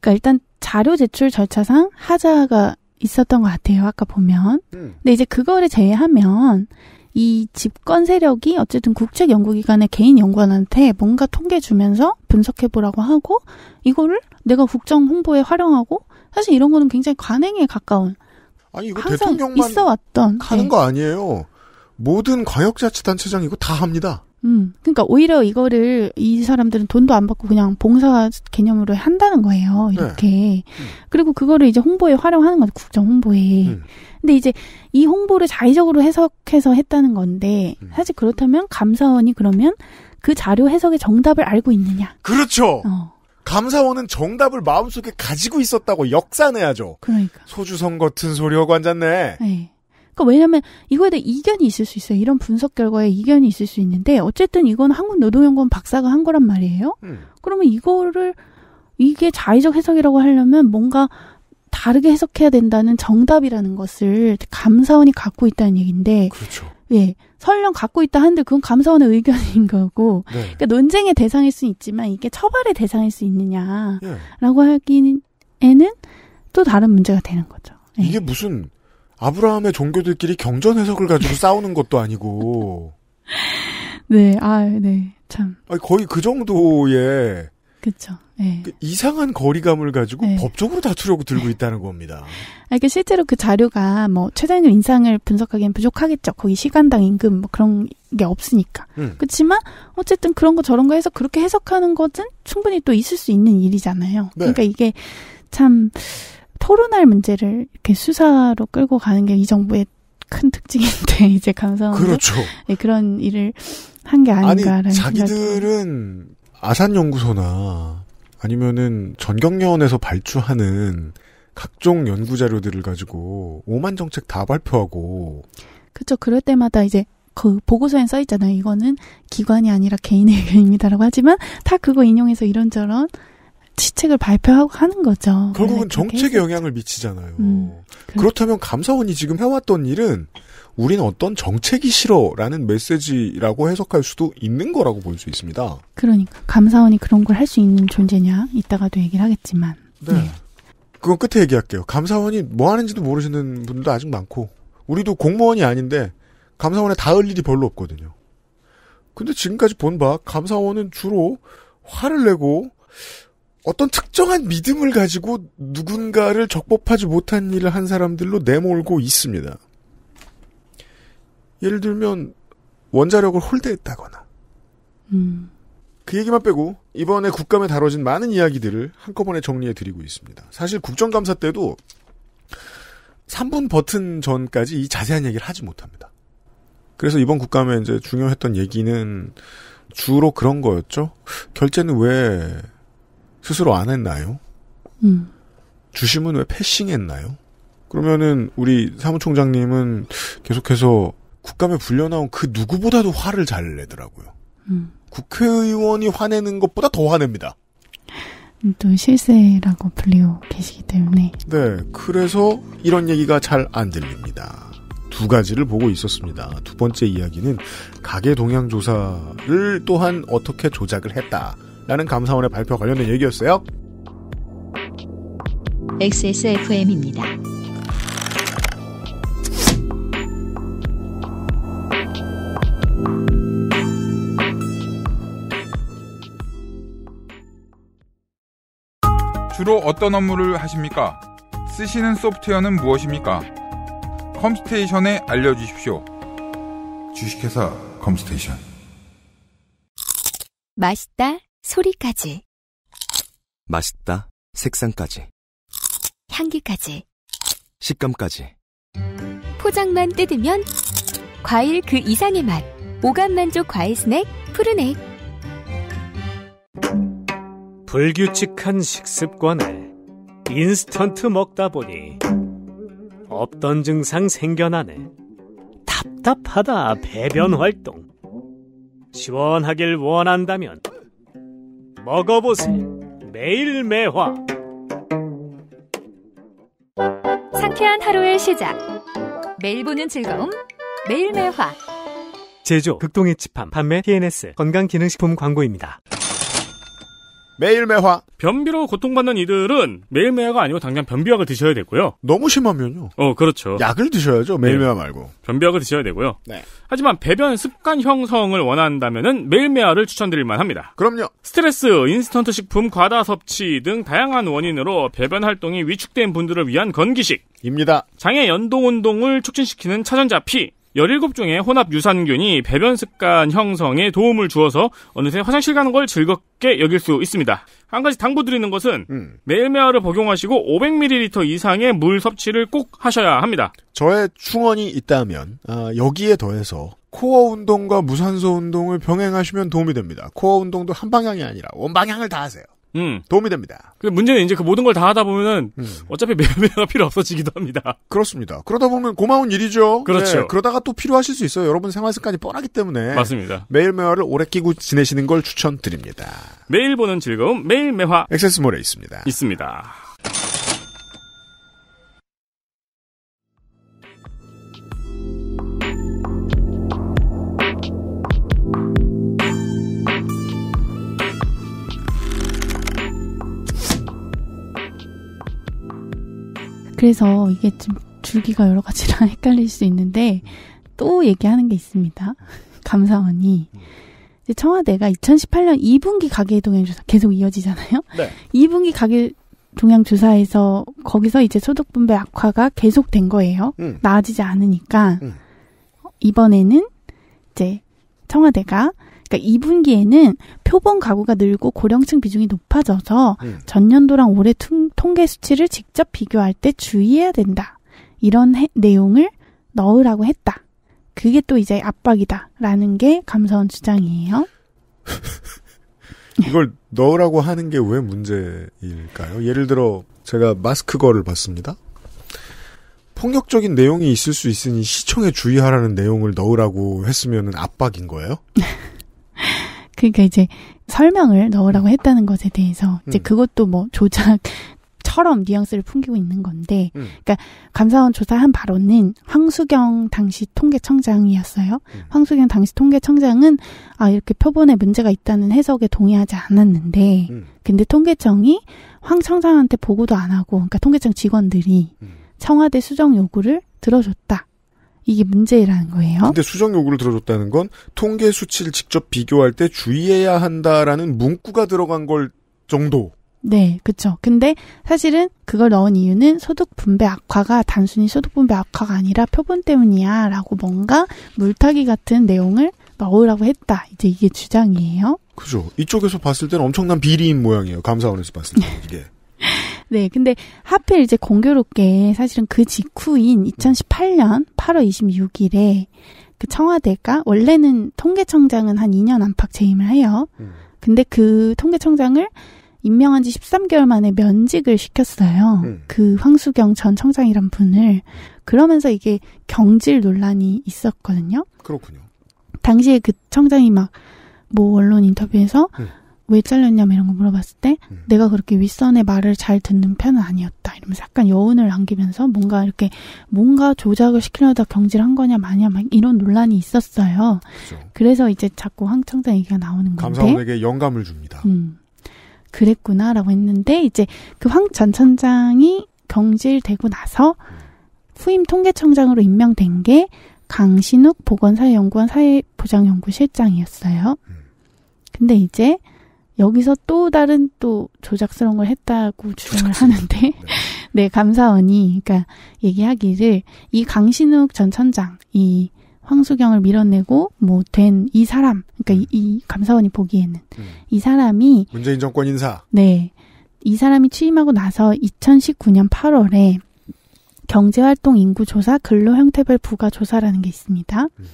그러니까 일단 자료 제출 절차상 하자가 있었던 것 같아요. 아까 보면. 음. 근데 이제 그거를 제외하면 이 집권 세력이 어쨌든 국책 연구기관의 개인 연구원한테 뭔가 통계 주면서 분석해 보라고 하고 이거를 내가 국정 홍보에 활용하고 사실 이런 거는 굉장히 관행에 가까운 아니 이거 항상 대통령만 있어 왔던 가는 네. 거 아니에요. 모든 광역자치단체장이고 다 합니다. 음, 그러니까 오히려 이거를 이 사람들은 돈도 안 받고 그냥 봉사 개념으로 한다는 거예요. 네. 이렇게 네. 음. 그리고 그거를 이제 홍보에 활용하는 거죠. 국정 홍보에. 음. 근데 이제 이 홍보를 자의적으로 해석해서 했다는 건데 음. 사실 그렇다면 감사원이 그러면 그 자료 해석의 정답을 알고 있느냐? 그렇죠. 어. 감사원은 정답을 마음속에 가지고 있었다고 역산해야죠. 그러니까 소주성 같은 소리하고 앉았네. 네. 그러니까 왜냐면 이거에 대해 이견이 있을 수 있어요. 이런 분석 결과에 이견이 있을 수 있는데 어쨌든 이건 한국 노동연구원 박사가 한 거란 말이에요. 음. 그러면 이거를 이게 자의적 해석이라고 하려면 뭔가 다르게 해석해야 된다는 정답이라는 것을 감사원이 갖고 있다는 얘기인데 그렇죠. 예. 설령 갖고 있다 한들 그건 감사원의 의견인 거고. 네. 그러니까 논쟁의 대상일 수 있지만 이게 처벌의 대상일 수 있느냐라고 네. 하기에는 또 다른 문제가 되는 거죠. 예. 이게 무슨 아브라함의 종교들끼리 경전 해석을 가지고 싸우는 것도 아니고. [laughs] 네, 아, 네, 참. 아니, 거의 그 정도의. 그쵸. 네. 그 이상한 거리감을 가지고 네. 법적으로 다투려고 들고 있다는 겁니다. 아, 이게 실제로 그 자료가 뭐최대한 인상을 분석하기엔 부족하겠죠. 거기 시간당 임금 뭐 그런 게 없으니까. 음. 그렇지만 어쨌든 그런 거 저런 거 해서 그렇게 해석하는 것은 충분히 또 있을 수 있는 일이잖아요. 네. 그러니까 이게 참 토론할 문제를 이렇게 수사로 끌고 가는 게 이 정부의 큰 특징인데 [laughs] 이제 감사원도 그렇죠. 네, 그런 일을 한 게 아닌가라는 아니, 자기들은 아산 연구소나 아니면은 전경련에서 발주하는 각종 연구 자료들을 가지고 오만 정책 다 발표하고 그렇죠. 그럴 때마다 이제 그 보고서엔 써 있잖아요. 이거는 기관이 아니라 개인의 [laughs] 의견입니다라고 하지만 다 그거 인용해서 이런저런 시책을 발표하고 하는 거죠. 결국은 네, 정책에 영향을 미치잖아요. 음, 그렇죠. 그렇다면 감사원이 지금 해왔던 일은 우리는 어떤 정책이 싫어라는 메시지라고 해석할 수도 있는 거라고 볼 수 있습니다. 그러니까 감사원이 그런 걸 할 수 있는 존재냐 이따가도 얘기를 하겠지만. 네. 네. 그건 끝에 얘기할게요. 감사원이 뭐 하는지도 모르시는 분들도 아직 많고 우리도 공무원이 아닌데 감사원에 닿을 일이 별로 없거든요. 근데 지금까지 본 바 감사원은 주로 화를 내고 어떤 특정한 믿음을 가지고 누군가를 적법하지 못한 일을 한 사람들로 내몰고 있습니다. 예를 들면 원자력을 홀대했다거나. 음. 그 얘기만 빼고 이번에 국감에 다뤄진 많은 이야기들을 한꺼번에 정리해 드리고 있습니다. 사실 국정감사 때도 3분 버튼 전까지 이 자세한 얘기를 하지 못합니다. 그래서 이번 국감에 이제 중요했던 얘기는 주로 그런 거였죠. 결제는 왜 스스로 안 했나요? 음. 주심은 왜 패싱했나요? 그러면은 우리 사무총장님은 계속해서 국감에 불려나온 그 누구보다도 화를 잘 내더라고요. 음. 국회의원이 화내는 것보다 더 화냅니다. 또 실세라고 불리고 계시기 때문에. 네, 그래서 이런 얘기가 잘 안 들립니다. 두 가지를 보고 있었습니다. 두 번째 이야기는 가계 동향 조사를 또한 어떻게 조작을 했다. 라는 감사원의 발표 관련된 얘기였어요. XSFM입니다. 주로 어떤 업무를 하십니까? 쓰시는 소프트웨어는 무엇입니까? 컴스테이션에 알려주십시오. 주식회사 컴스테이션 맛있다 소리까지. 맛있다. 색상까지. 향기까지. 식감까지. 포장만 뜯으면 과일 그 이상의 맛. 오감 만족 과일 스낵 푸르네 불규칙한 식습관을 인스턴트 먹다 보니 없던 증상 생겨나네. 답답하다 배변 활동. 시원하길 원한다면 먹어보세요. 매일 매화. 상쾌한 하루의 시작. 매일 보는 즐거움. 매일 매화. 제조 극동의 집함 판매 TNS 건강기능식품 광고입니다. 매일매화. 변비로 고통받는 이들은 매일매화가 아니고 당장 변비약을 드셔야 되고요. 너무 심하면요. 어, 그렇죠. 약을 드셔야죠. 매일매화 네. 말고. 변비약을 드셔야 되고요. 네. 하지만 배변 습관 형성을 원한다면은 매일매화를 추천드릴 만합니다. 그럼요. 스트레스, 인스턴트 식품 과다 섭취 등 다양한 원인으로 배변 활동이 위축된 분들을 위한 건기식입니다. 장애 연동 운동을 촉진시키는 차전자 피. 17종의 혼합 유산균이 배변 습관 형성에 도움을 주어서 어느새 화장실 가는 걸 즐겁게 여길 수 있습니다. 한 가지 당부드리는 것은 음. 매일매일을 복용하시고 500ml 이상의 물 섭취를 꼭 하셔야 합니다. 저의 충원이 있다면 아, 여기에 더해서 코어 운동과 무산소 운동을 병행하시면 도움이 됩니다. 코어 운동도 한 방향이 아니라 원 방향을 다 하세요. 음. 도움이 됩니다. 근데 문제는 이제 그 모든 걸 다 하다 보면은 음. 어차피 매매가 필요 없어지기도 합니다. 그렇습니다. 그러다 보면 고마운 일이죠. 그렇죠. 네, 그러다가 또 필요하실 수 있어요. 여러분 생활 습관이 뻔하기 때문에 맞습니다. 매일 매화를 오래 끼고 지내시는 걸 추천드립니다. 매일 보는 즐거움 매일 매화 액세스몰에 있습니다. 있습니다. 그래서 이게 좀 줄기가 여러 가지라 [laughs] 헷갈릴 수 있는데 또 얘기하는 게 있습니다. 감사원이 청와대가 2018년 2분기 가계 동향 조사 계속 이어지잖아요. [laughs] 네. 2분기 [laughs] 가계 동향 조사에서 거기서 이제 소득 분배 악화가 계속된 거예요. 음. 나아지지 않으니까 음. 이번에는 이제 청와대가 그러니까 2분기에는 표본 가구가 늘고 고령층 비중이 높아져서 음. 전년도랑 올해 통, 통계 수치를 직접 비교할 때 주의해야 된다. 이런 해, 내용을 넣으라고 했다. 그게 또 이제 압박이다라는 게 감사원 주장이에요. [laughs] 이걸 넣으라고 하는 게 왜 문제일까요? 예를 들어 제가 마스크 거를 봤습니다. 폭력적인 내용이 있을 수 있으니 시청에 주의하라는 내용을 넣으라고 했으면 압박인 거예요? [laughs] 그러니까 이제 설명을 넣으라고 음. 했다는 것에 대해서 이제 음. 그것도 뭐 조작 처럼 뉘앙스를 풍기고 있는 건데, 음. 그러니까 감사원 조사한 바로는 황수경 당시 통계청장이었어요. 음. 황수경 당시 통계청장은 아 이렇게 표본에 문제가 있다는 해석에 동의하지 않았는데, 음. 근데 통계청이 황 청장한테 보고도 안 하고, 그러니까 통계청 직원들이 음. 청와대 수정 요구를 들어줬다. 이게 문제라는 거예요. 근데 수정 요구를 들어줬다는 건 통계 수치를 직접 비교할 때 주의해야 한다라는 문구가 들어간 걸 정도. 네, 그렇죠. 근데 사실은 그걸 넣은 이유는 소득 분배 악화가 단순히 소득 분배 악화가 아니라 표본 때문이야라고 뭔가 물타기 같은 내용을 넣으라고 했다. 이제 이게 주장이에요. 그죠. 이쪽에서 봤을 때는 엄청난 비리인 모양이에요. 감사원에서 봤을 때 [laughs] 이게. 네, 근데 하필 이제 공교롭게 사실은 그 직후인 2018년 8월 26일에 그 청와대가 원래는 통계청장은 한 2년 안팎 재임을 해요. 음. 근데 그 통계청장을 임명한 지 13개월 만에 면직을 시켰어요. 음. 그 황수경 전 청장이란 분을. 그러면서 이게 경질 논란이 있었거든요. 그렇군요. 당시에 그 청장이 막, 뭐, 언론 인터뷰에서, 음. 왜 잘렸냐면 이런 거 물어봤을 때 음. 내가 그렇게 윗선의 말을 잘 듣는 편은 아니었다 이러면서 약간 여운을 남기면서 뭔가 이렇게 뭔가 조작을 시키려다 경질한 거냐 마냐 막 이런 논란이 있었어요. 그렇 그래서 이제 자꾸 황청장 얘기가 나오는 건데 감사원에게 영감을 줍니다. 음, 그랬구나라고 했는데 이제 그 황 전청장이 경질되고 나서 음. 후임 통계청장으로 임명된 게 강신욱 보건사회연구원 사회보장연구실장이었어요. 음. 근데 이제 여기서 또 다른 또 조작스러운 걸 했다고 주장을 하는데, 네. [laughs] 네, 감사원이, 그니까, 얘기하기를, 이 강신욱 전 천장, 이 황수경을 밀어내고, 뭐, 된 이 사람, 그니까, 음. 이, 이, 감사원이 보기에는, 음. 이 사람이. 문재인 정권 인사. 네. 이 사람이 취임하고 나서 2019년 8월에 경제활동 인구조사 근로 형태별 부가 조사라는 게 있습니다. 음.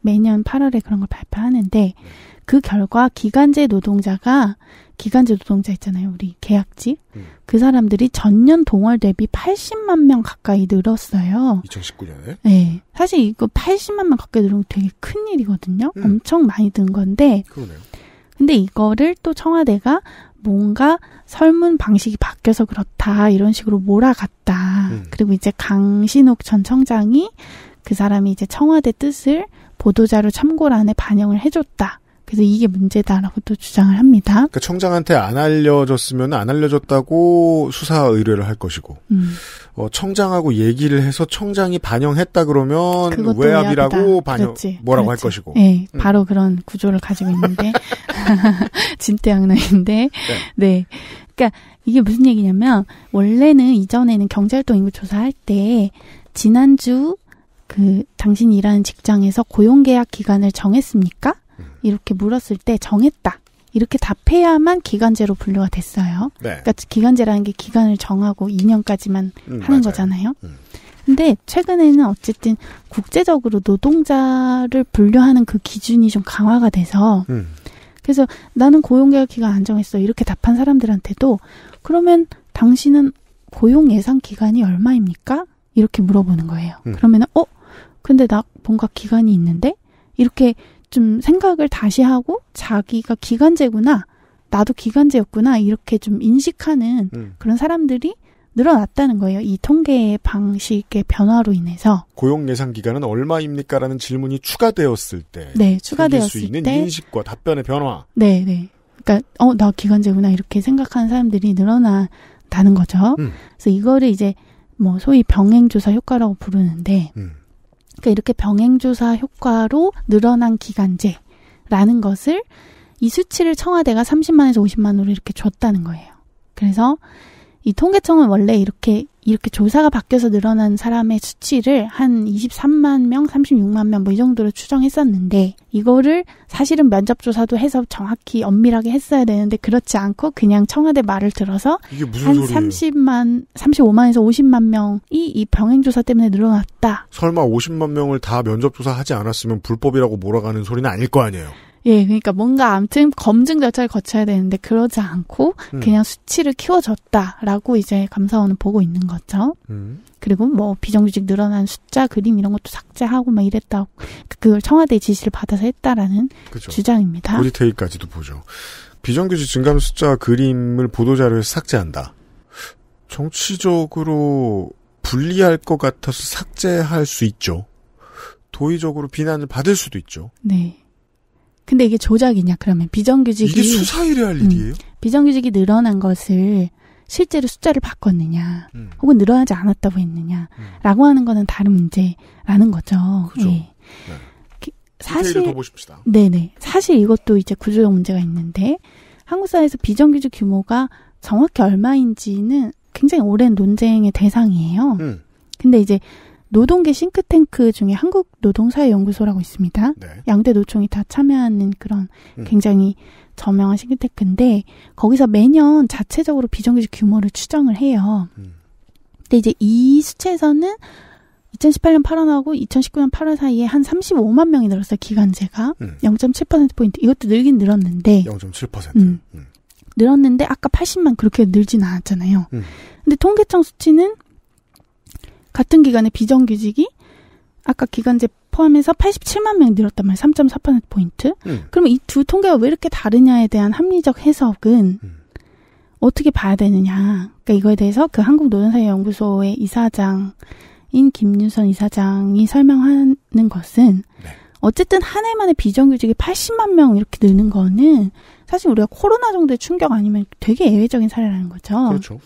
매년 8월에 그런 걸 발표하는데, 음. 그 결과 기간제 노동자가 기간제 노동자 있잖아요. 우리 계약직. 음. 그 사람들이 전년 동월 대비 80만 명 가까이 늘었어요. 2019년에? 네. 사실 이거 80만 명 가까이 늘은 게 되게 큰 일이거든요. 음. 엄청 많이 든 건데. 그러네요. 근데 이거를 또 청와대가 뭔가 설문 방식이 바뀌어서 그렇다. 이런 식으로 몰아갔다. 음. 그리고 이제 강신옥 전 청장이 그 사람이 이제 청와대 뜻을 보도자료 참고란에 반영을 해줬다. 그래서 이게 문제다라고 또 주장을 합니다. 그러니까 청장한테 안 알려줬으면 안 알려줬다고 수사 의뢰를 할 것이고, 음. 어, 청장하고 얘기를 해서 청장이 반영했다 그러면 외압이라고 반영, 그렇지, 뭐라고 그렇지. 할 것이고. 네, 음. 바로 그런 구조를 가지고 있는데, [laughs] 진퇴양난인데, 네. 네. 그러니까 이게 무슨 얘기냐면, 원래는 이전에는 경제활동 인구 조사할 때, 지난주 그 당신이 일하는 직장에서 고용계약 기간을 정했습니까? 이렇게 물었을 때 정했다. 이렇게 답해야만 기간제로 분류가 됐어요. 네. 그러니까 기간제라는 게 기간을 정하고 2년까지만 음, 하는 맞아요. 거잖아요. 음. 근데 최근에는 어쨌든 국제적으로 노동자를 분류하는 그 기준이 좀 강화가 돼서 음. 그래서 나는 고용계약 기간 안 정했어 이렇게 답한 사람들한테도 그러면 당신은 고용 예상 기간이 얼마입니까? 이렇게 물어보는 거예요. 음. 그러면은 어 근데 나 뭔가 기간이 있는데 이렇게 좀 생각을 다시 하고 자기가 기간제구나, 나도 기간제였구나, 이렇게 좀 인식하는 음. 그런 사람들이 늘어났다는 거예요. 이 통계 의 방식의 변화로 인해서 고용 예상 기간은 얼마입니까라는 질문이 추가되었을 때, 네, 추가되었을 수 있는 때 인식과 답변의 변화, 네, 네. 그러니까 어나 기간제구나 이렇게 생각하는 사람들이 늘어난다는 거죠. 음. 그래서 이거를 이제 뭐 소위 병행조사 효과라고 부르는데 음. 그러니까 이렇게 병행조사 효과로 늘어난 기간제라는 것을 이 수치를 청와대가 30만에서 50만으로 이렇게 줬다는 거예요. 그래서 이 통계청은 원래 이렇게 이렇게 조사가 바뀌어서 늘어난 사람의 수치를 한 23만 명, 36만 명 뭐 이 정도로 추정했었는데 이거를 사실은 면접 조사도 해서 정확히 엄밀하게 했어야 되는데 그렇지 않고 그냥 청와대 말을 들어서 한 소리예요? 30만, 35만에서 50만 명이 이 병행 조사 때문에 늘어났다. 설마 50만 명을 다 면접 조사하지 않았으면 불법이라고 몰아가는 소리는 아닐 거 아니에요. 예, 그러니까 뭔가 아무튼 검증 절차를 거쳐야 되는데 그러지 않고 음. 그냥 수치를 키워줬다라고 이제 감사원은 보고 있는 거죠. 음. 그리고 뭐 비정규직 늘어난 숫자 그림 이런 것도 삭제하고 막 이랬다. 고 그걸 청와대 지시를 받아서 했다라는 그쵸. 주장입니다. 우리 테이까지도 보죠. 비정규직 증감 숫자 그림을 보도자료에 삭제한다. 정치적으로 불리할 것 같아서 삭제할 수 있죠. 도의적으로 비난을 받을 수도 있죠. 네. 근데 이게 조작이냐 그러면 비정규직이 이게 수사일에 할 음, 일이에요? 비정규직이 늘어난 것을 실제로 숫자를 바꿨느냐, 음. 혹은 늘어나지 않았다고 했느냐라고 음. 하는 거는 다른 문제라는 거죠. 그죠. 예. 네. 네. 사실 네네 사실 이것도 이제 구조적 문제가 있는데 한국 사회에서 비정규직 규모가 정확히 얼마인지는 굉장히 오랜 논쟁의 대상이에요. 음. 근데 이제 노동계 싱크탱크 중에 한국노동사회연구소라고 있습니다. 네. 양대 노총이 다 참여하는 그런 음. 굉장히 저명한 싱크탱크인데 거기서 매년 자체적으로 비정규직 규모를 추정을 해요. 음. 근데 이제 이 수치에서는 2018년 8월하고 2019년 8월 사이에 한 35만 명이 늘었어요. 기간제가 음. 0.7%포인트. 이것도 늘긴 늘었는데 0.7%. 음. 음. 늘었는데 아까 80만 그렇게 늘진 않았잖아요. 음. 근데 통계청 수치는 같은 기간에 비정규직이 아까 기간제 포함해서 87만 명 늘었단 말이에요. 3.4%포인트. 음. 그럼 이 두 통계가 왜 이렇게 다르냐에 대한 합리적 해석은 음. 어떻게 봐야 되느냐. 그러니까 이거에 대해서 그 한국노동사회연구소의 이사장인 김윤선 이사장이 설명하는 것은 네. 어쨌든 한 해만에 비정규직이 80만 명 이렇게 느는 거는 사실 우리가 코로나 정도의 충격 아니면 되게 예외적인 사례라는 거죠. 그렇죠.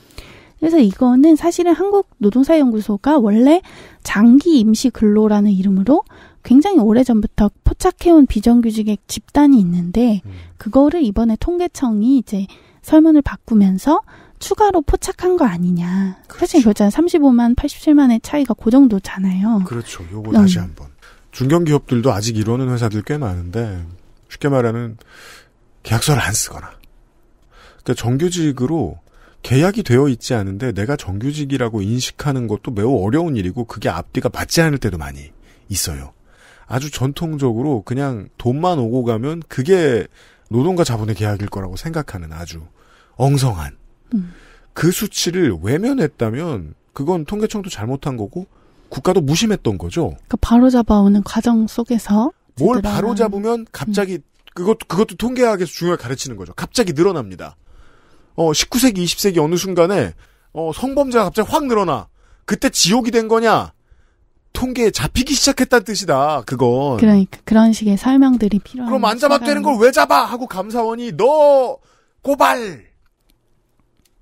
그래서 이거는 사실은 한국 노동사연구소가 원래 장기 임시 근로라는 이름으로 굉장히 오래전부터 포착해온 비정규직의 집단이 있는데 음. 그거를 이번에 통계청이 이제 설문을 바꾸면서 추가로 포착한 거 아니냐. 그렇죠. 사실 그렇잖아요. 35만 87만의 차이가 그 정도잖아요. 그렇죠. 요거 다시 음. 한번. 중견기업들도 아직 이러는 회사들 꽤 많은데 쉽게 말하면 계약서를 안 쓰거나 그러니까 정규직으로 계약이 되어 있지 않은데 내가 정규직이라고 인식하는 것도 매우 어려운 일이고 그게 앞뒤가 맞지 않을 때도 많이 있어요. 아주 전통적으로 그냥 돈만 오고 가면 그게 노동과 자본의 계약일 거라고 생각하는 아주 엉성한 음. 그 수치를 외면했다면 그건 통계청도 잘못한 거고 국가도 무심했던 거죠. 그러니까 바로 잡아오는 과정 속에서 뭘 바로 잡으면 갑자기 음. 그것 그것도 통계학에서 중요하게 가르치는 거죠. 갑자기 늘어납니다. 어, 19세기, 20세기 어느 순간에 어, 성범죄가 갑자기 확 늘어나. 그때 지옥이 된 거냐? 통계에 잡히기 시작했다는 뜻이다. 그건. 그러니까 그런 식의 설명들이 필요한. 그럼 안 잡아되는 걸 왜 잡아? 하고 감사원이 너 고발.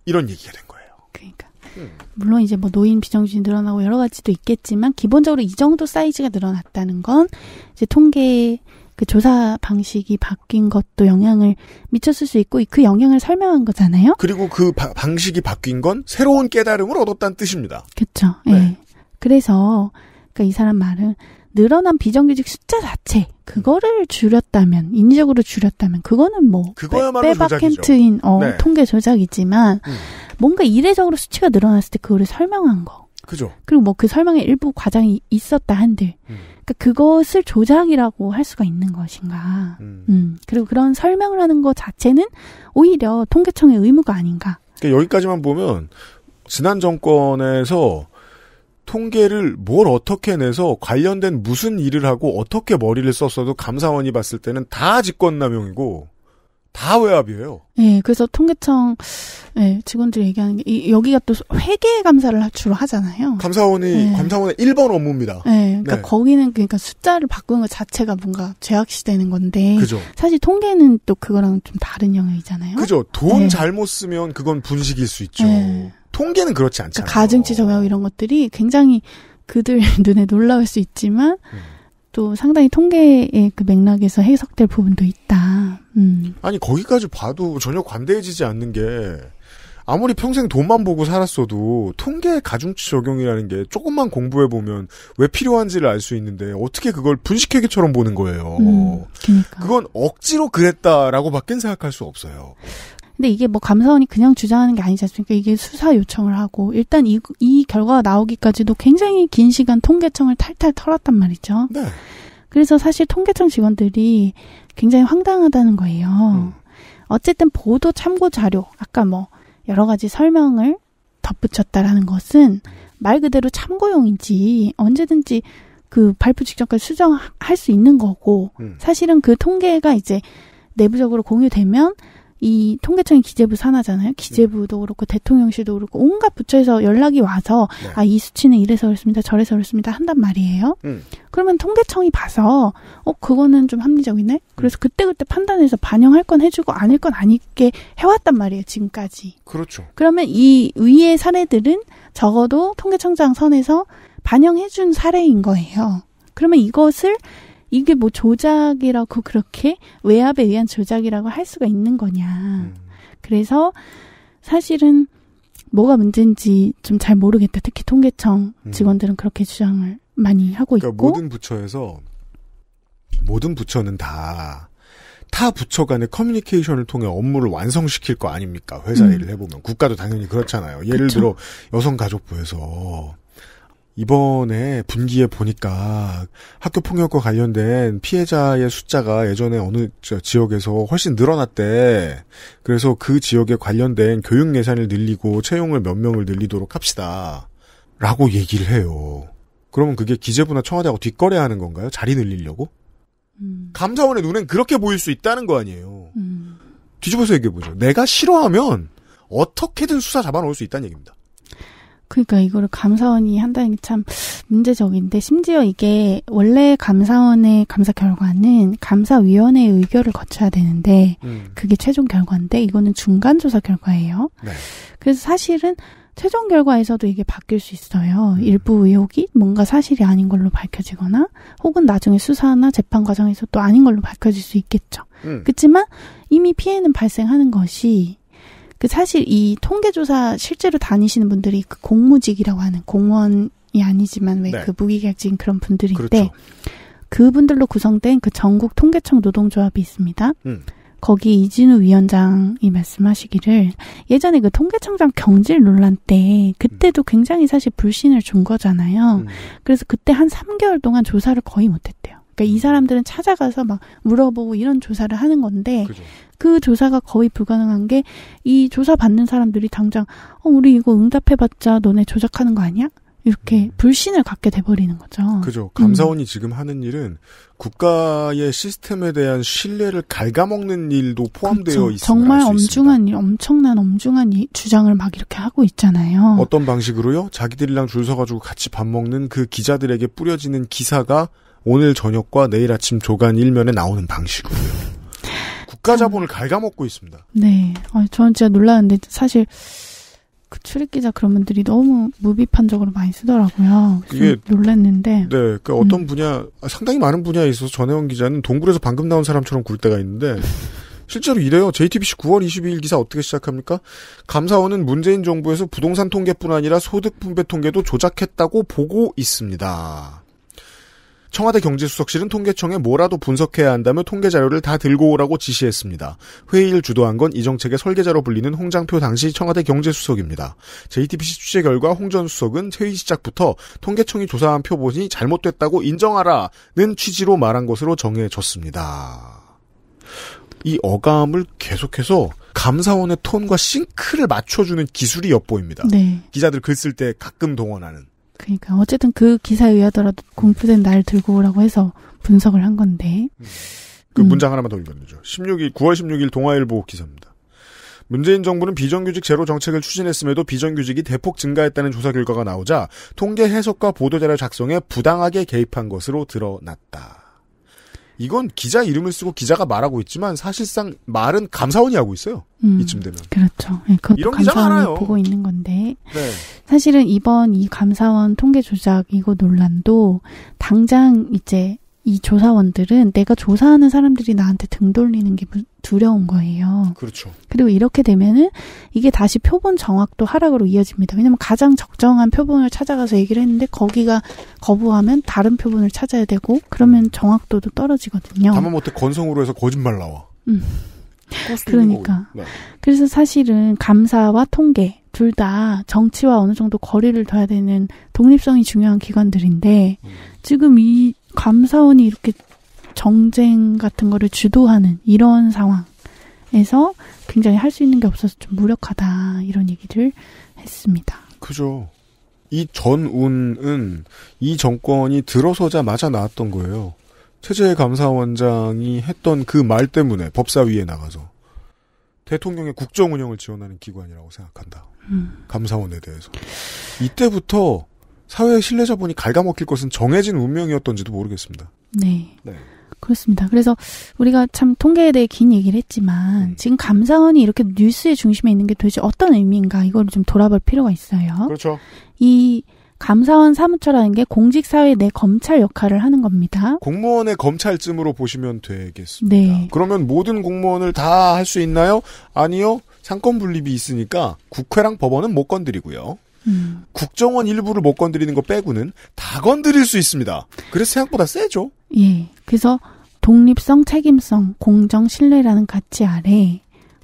이런 얘기가 된 거예요. 그러니까. 음. 물론 이제 뭐 노인 비정신이 늘어나고 여러 가지도 있겠지만 기본적으로 이 정도 사이즈가 늘어났다는 건 이제 통계에 그 조사 방식이 바뀐 것도 영향을 미쳤을 수 있고 그 영향을 설명한 거잖아요. 그리고 그 바, 방식이 바뀐 건 새로운 깨달음을 얻었다는 뜻입니다. 그렇죠. 네. 네. 그래서 그러니까 이 사람 말은 늘어난 비정규직 숫자 자체 그거를 줄였다면 인위적으로 줄였다면 그거는 뭐 빼박캔트인 어, 네. 통계 조작이지만 음. 뭔가 이례적으로 수치가 늘어났을 때 그거를 설명한 거. 그죠. 그리고 뭐 그 설명의 일부 과장이 있었다 한들 음. 그러니까 그것을 조작이라고 할 수가 있는 것인가. 음. 음. 그리고 그런 설명을 하는 것 자체는 오히려 통계청의 의무가 아닌가. 그러니까 여기까지만 보면 지난 정권에서 통계를 뭘 어떻게 내서 관련된 무슨 일을 하고 어떻게 머리를 썼어도 감사원이 봤을 때는 다 직권남용이고 다 외압이에요. 예, 그래서 통계청 네, 직원들이 얘기하는 게 이, 여기가 또 회계 감사를 주로 하잖아요. 감사원이 네. 감사원의 1번 업무입니다. 네, 예, 그니까 네. 거기는 그니까 숫자를 바꾸는 것 자체가 뭔가 죄악시되는 건데 그죠. 사실 통계는 또 그거랑 좀 다른 영역이잖아요. 그죠. 돈 네. 잘못 쓰면 그건 분식일 수 있죠. 통계는 그렇지 않잖아요. 그러니까 가중치 적용 이런 것들이 굉장히 그들 [laughs] 눈에 놀라울 수 있지만 음. 또 상당히 통계의 그 맥락에서 해석될 부분도 있다. 아 음. 아니 거기까지 봐도 전혀 관대해지지 않는 게 아무리 평생 돈만 보고 살았어도 통계 가중치 적용이라는 게 조금만 공부해 보면 왜 필요한지를 알 수 있는데 어떻게 그걸 분식회계처럼 보는 거예요. 음, 그러니까. 그건 억지로 그랬다라고밖엔 생각할 수 없어요. 근데 이게 뭐 감사원이 그냥 주장하는 게 아니지 않습니까? 이게 수사 요청을 하고 일단 이, 이 결과가 나오기까지도 굉장히 긴 시간 통계청을 탈탈 털었단 말이죠. 네. 그래서 사실 통계청 직원들이 굉장히 황당하다는 거예요. 음. 어쨌든 보도 참고 자료, 아까 뭐 여러 가지 설명을 덧붙였다라는 것은 말 그대로 참고용인지 언제든지 그 발표 직전까지 수정할 수 있는 거고 음. 사실은 그 통계가 이제 내부적으로 공유되면 이 통계청이 기재부 산하잖아요. 기재부도 그렇고 대통령실도 그렇고 온갖 부처에서 연락이 와서 네. 아이 수치는 이래서 그렇습니다, 저래서 그렇습니다 한단 말이에요. 음. 그러면 통계청이 봐서 어 그거는 좀 합리적이네. 그래서 음. 그때 그때 판단해서 반영할 건 해주고 아닐 건 아니게 해왔단 말이에요 지금까지. 그렇죠. 그러면 이 위의 사례들은 적어도 통계청장 선에서 반영해준 사례인 거예요. 그러면 이것을 이게 뭐 조작이라고 그렇게 외압에 의한 조작이라고 할 수가 있는 거냐. 음. 그래서 사실은 뭐가 문제인지 좀 잘 모르겠다. 특히 통계청 음. 직원들은 그렇게 주장을 많이 하고 그러니까 있고 모든 부처에서 모든 부처는 다 타 부처 간의 커뮤니케이션을 통해 업무를 완성시킬 거 아닙니까? 회사 음. 일을 해보면 국가도 당연히 그렇잖아요. 예를 그쵸? 들어 여성가족부에서 이번에 분기에 보니까 학교 폭력과 관련된 피해자의 숫자가 예전에 어느 지역에서 훨씬 늘어났대. 그래서 그 지역에 관련된 교육 예산을 늘리고 채용을 몇 명을 늘리도록 합시다. 라고 얘기를 해요. 그러면 그게 기재부나 청와대하고 뒷거래하는 건가요? 자리 늘리려고? 음. 감사원의 눈엔 그렇게 보일 수 있다는 거 아니에요. 음. 뒤집어서 얘기해보죠. 내가 싫어하면 어떻게든 수사 잡아놓을 수 있다는 얘기입니다. 그러니까 이거를 감사원이 한다는 게 참 문제적인데 심지어 이게 원래 감사원의 감사 결과는 감사위원회의 의결을 거쳐야 되는데 음. 그게 최종 결과인데 이거는 중간 조사 결과예요. 네. 그래서 사실은 최종 결과에서도 이게 바뀔 수 있어요. 음. 일부 의혹이 뭔가 사실이 아닌 걸로 밝혀지거나 혹은 나중에 수사나 재판 과정에서 또 아닌 걸로 밝혀질 수 있겠죠. 음. 그렇지만 이미 피해는 발생하는 것이 그 사실 이 통계조사 실제로 다니시는 분들이 그 공무직이라고 하는 공무원이 아니지만 왜그 네. 그 무기계약직인 그런 분들인데 그렇죠. 그분들로 구성된 그 전국 통계청 노동조합이 있습니다. 음. 거기 이진우 위원장이 말씀하시기를 예전에 그 통계청장 경질 논란 때 그때도 음. 굉장히 사실 불신을 준 거잖아요. 음. 그래서 그때 한 3개월 동안 조사를 거의 못했대요. 그러니까 이 사람들은 찾아가서 막 물어보고 이런 조사를 하는 건데 그죠. 그 조사가 거의 불가능한 게 이 조사 받는 사람들이 당장 어 우리 이거 응답해봤자 너네 조작하는 거 아니야? 이렇게 음. 불신을 갖게 돼버리는 거죠. 그죠. 감사원이 음. 지금 하는 일은 국가의 시스템에 대한 신뢰를 갉아먹는 일도 포함되어 그렇죠. 있습니다. 정말 엄중한 일, 엄청난 엄중한 이, 주장을 막 이렇게 하고 있잖아요. 어떤 방식으로요? 자기들이랑 줄 서가지고 같이 밥 먹는 그 기자들에게 뿌려지는 기사가 오늘 저녁과 내일 아침 조간 일면에 나오는 방식으로요. 국가 음. 자본을 갉아먹고 있습니다. 네. 아, 저는 진짜 놀랐는데 사실 그 출입기자 그런 분들이 너무 무비판적으로 많이 쓰더라고요. 그게 놀랐는데. 네, 그러니까 음. 어떤 분야 아, 상당히 많은 분야에 있어서 전혜원 기자는 동굴에서 방금 나온 사람처럼 굴 때가 있는데 실제로 이래요. JTBC 9월 22일 기사 어떻게 시작합니까? 감사원은 문재인 정부에서 부동산 통계뿐 아니라 소득 분배 통계도 조작했다고 보고 있습니다. 청와대 경제수석실은 통계청에 뭐라도 분석해야 한다며 통계 자료를 다 들고 오라고 지시했습니다. 회의를 주도한 건 이 정책의 설계자로 불리는 홍장표 당시 청와대 경제수석입니다. JTBC 취재 결과 홍 전 수석은 회의 시작부터 통계청이 조사한 표본이 잘못됐다고 인정하라는 취지로 말한 것으로 정해졌습니다. 이 어감을 계속해서 감사원의 톤과 싱크를 맞춰주는 기술이 엿보입니다. 네. 기자들 글 쓸 때 가끔 동원하는. 그러니까 어쨌든 그 기사에 의하더라도 공표된 날 들고 오라고 해서 분석을 한 건데. 음. 그 음. 문장 하나만 더 읽어주죠. 16일 9월 16일 동아일보 기사입니다. 문재인 정부는 비정규직 제로 정책을 추진했음에도 비정규직이 대폭 증가했다는 조사 결과가 나오자 통계 해석과 보도자료 작성에 부당하게 개입한 것으로 드러났다. 이건 기자 이름을 쓰고 기자가 말하고 있지만 사실상 말은 감사원이 하고 있어요. 음, 이쯤 되면. 그렇죠. 네, 이런 감사원이 보고 있는 건데 네. 사실은 이번 이 감사원 통계 조작 이거 논란도 당장 이제 이 조사원들은 내가 조사하는 사람들이 나한테 등 돌리는 게 두려운 거예요. 그렇죠. 그리고 이렇게 되면은 이게 다시 표본 정확도 하락으로 이어집니다. 왜냐면 가장 적정한 표본을 찾아가서 얘기를 했는데 거기가 거부하면 다른 표본을 찾아야 되고 그러면 음. 정확도도 떨어지거든요. 다만 못해 뭐 건성으로 해서 거짓말 나와. 음. 그러니까. 네. 그래서 사실은 감사와 통계 둘 다 정치와 어느 정도 거리를 둬야 되는 독립성이 중요한 기관들인데 음. 지금 이 감사원이 이렇게 정쟁 같은 거를 주도하는 이런 상황에서 굉장히 할 수 있는 게 없어서 좀 무력하다 이런 얘기를 했습니다. 그죠. 이 전운은 이 정권이 들어서자마자 나왔던 거예요. 최재 감사원장이 했던 그 말 때문에 법사위에 나가서 대통령의 국정 운영을 지원하는 기관이라고 생각한다. 음. 감사원에 대해서. 이때부터 사회의 신뢰자분이 갉아먹힐 것은 정해진 운명이었던지도 모르겠습니다. 네. 네. 그렇습니다. 그래서 우리가 참 통계에 대해 긴 얘기를 했지만 음. 지금 감사원이 이렇게 뉴스의 중심에 있는 게 도대체 어떤 의미인가 이걸 좀 돌아볼 필요가 있어요. 그렇죠. 이 감사원 사무처라는 게 공직사회 내 검찰 역할을 하는 겁니다. 공무원의 검찰쯤으로 보시면 되겠습니다. 네. 그러면 모든 공무원을 다 할 수 있나요? 아니요. 상권 분립이 있으니까 국회랑 법원은 못 건드리고요. 음. 국정원 일부를 못 건드리는 거 빼고는 다 건드릴 수 있습니다. 그래서 생각보다 세죠. 예. 그래서 독립성, 책임성, 공정, 신뢰라는 가치 아래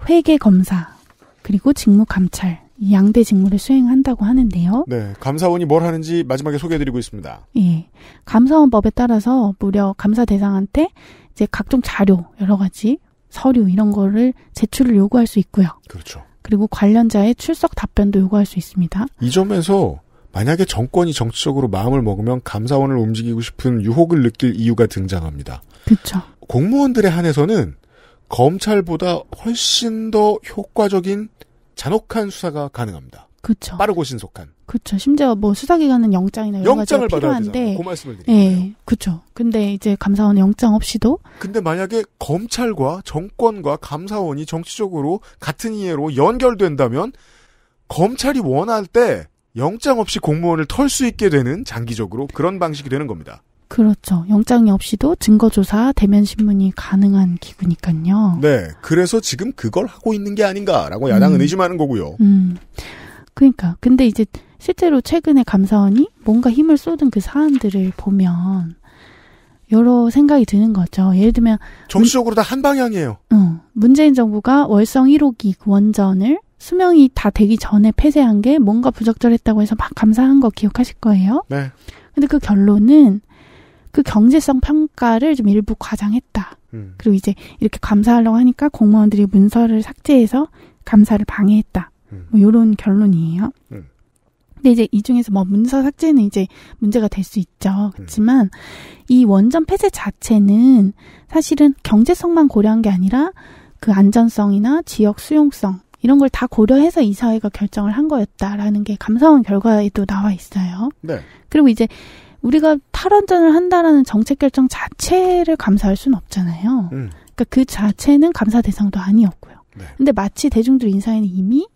회계 검사 그리고 직무 감찰 이 양대 직무를 수행한다고 하는데요. 네, 감사원이 뭘 하는지 마지막에 소개해드리고 있습니다. 예, 감사원법에 따라서 무려 감사 대상한테 이제 각종 자료 여러 가지 서류 이런 거를 제출을 요구할 수 있고요. 그렇죠. 그리고 관련자의 출석 답변도 요구할 수 있습니다. 이 점에서 만약에 정권이 정치적으로 마음을 먹으면 감사원을 움직이고 싶은 유혹을 느낄 이유가 등장합니다. 그렇죠. 공무원들에 한해서는 검찰보다 훨씬 더 효과적인 잔혹한 수사가 가능합니다. 그쵸. 빠르고 신속한. 그렇 심지어 뭐 수사기관은 영장이나 이런 영장을 가지가 필요한데. 그 말씀을 드리는 예, 거예요. 그렇죠. 근데 이제 감사원 영장 없이도. 근데 만약에 검찰과 정권과 감사원이 정치적으로 같은 이해로 연결된다면 검찰이 원할 때 영장 없이 공무원을 털 수 있게 되는 장기적으로 그런 방식이 되는 겁니다. 그렇죠. 영장이 없이도 증거조사, 대면 신문이 가능한 기구니까요. 네. 그래서 지금 그걸 하고 있는 게 아닌가라고 야당은 음. 의심하는 거고요. 음. 그러니까 근데 이제 실제로 최근에 감사원이 뭔가 힘을 쏟은 그 사안들을 보면 여러 생각이 드는 거죠. 예를 들면 정치적으로 다 한 방향이에요. 어, 문재인 정부가 월성 1호기 원전을 수명이 다 되기 전에 폐쇄한 게 뭔가 부적절했다고 해서 막 감사한 거 기억하실 거예요. 네. 근데 그 결론은 그 경제성 평가를 좀 일부 과장했다. 음. 그리고 이제 이렇게 감사하려고 하니까 공무원들이 문서를 삭제해서 감사를 방해했다. 뭐 요런 결론이에요. 음. 근데 이제 이 중에서 뭐 문서 삭제는 이제 문제가 될 수 있죠. 네. 그렇지만 이 원전 폐쇄 자체는 사실은 경제성만 고려한 게 아니라 그 안전성이나 지역 수용성 이런 걸 다 고려해서 이 사회가 결정을 한 거였다라는 게 감사원 결과에도 나와 있어요. 네. 그리고 이제 우리가 탈원전을 한다라는 정책 결정 자체를 감사할 수는 없잖아요. 음. 그러니까 그 자체는 감사 대상도 아니었고요. 네. 근데 마치 대중들 인사에는 이미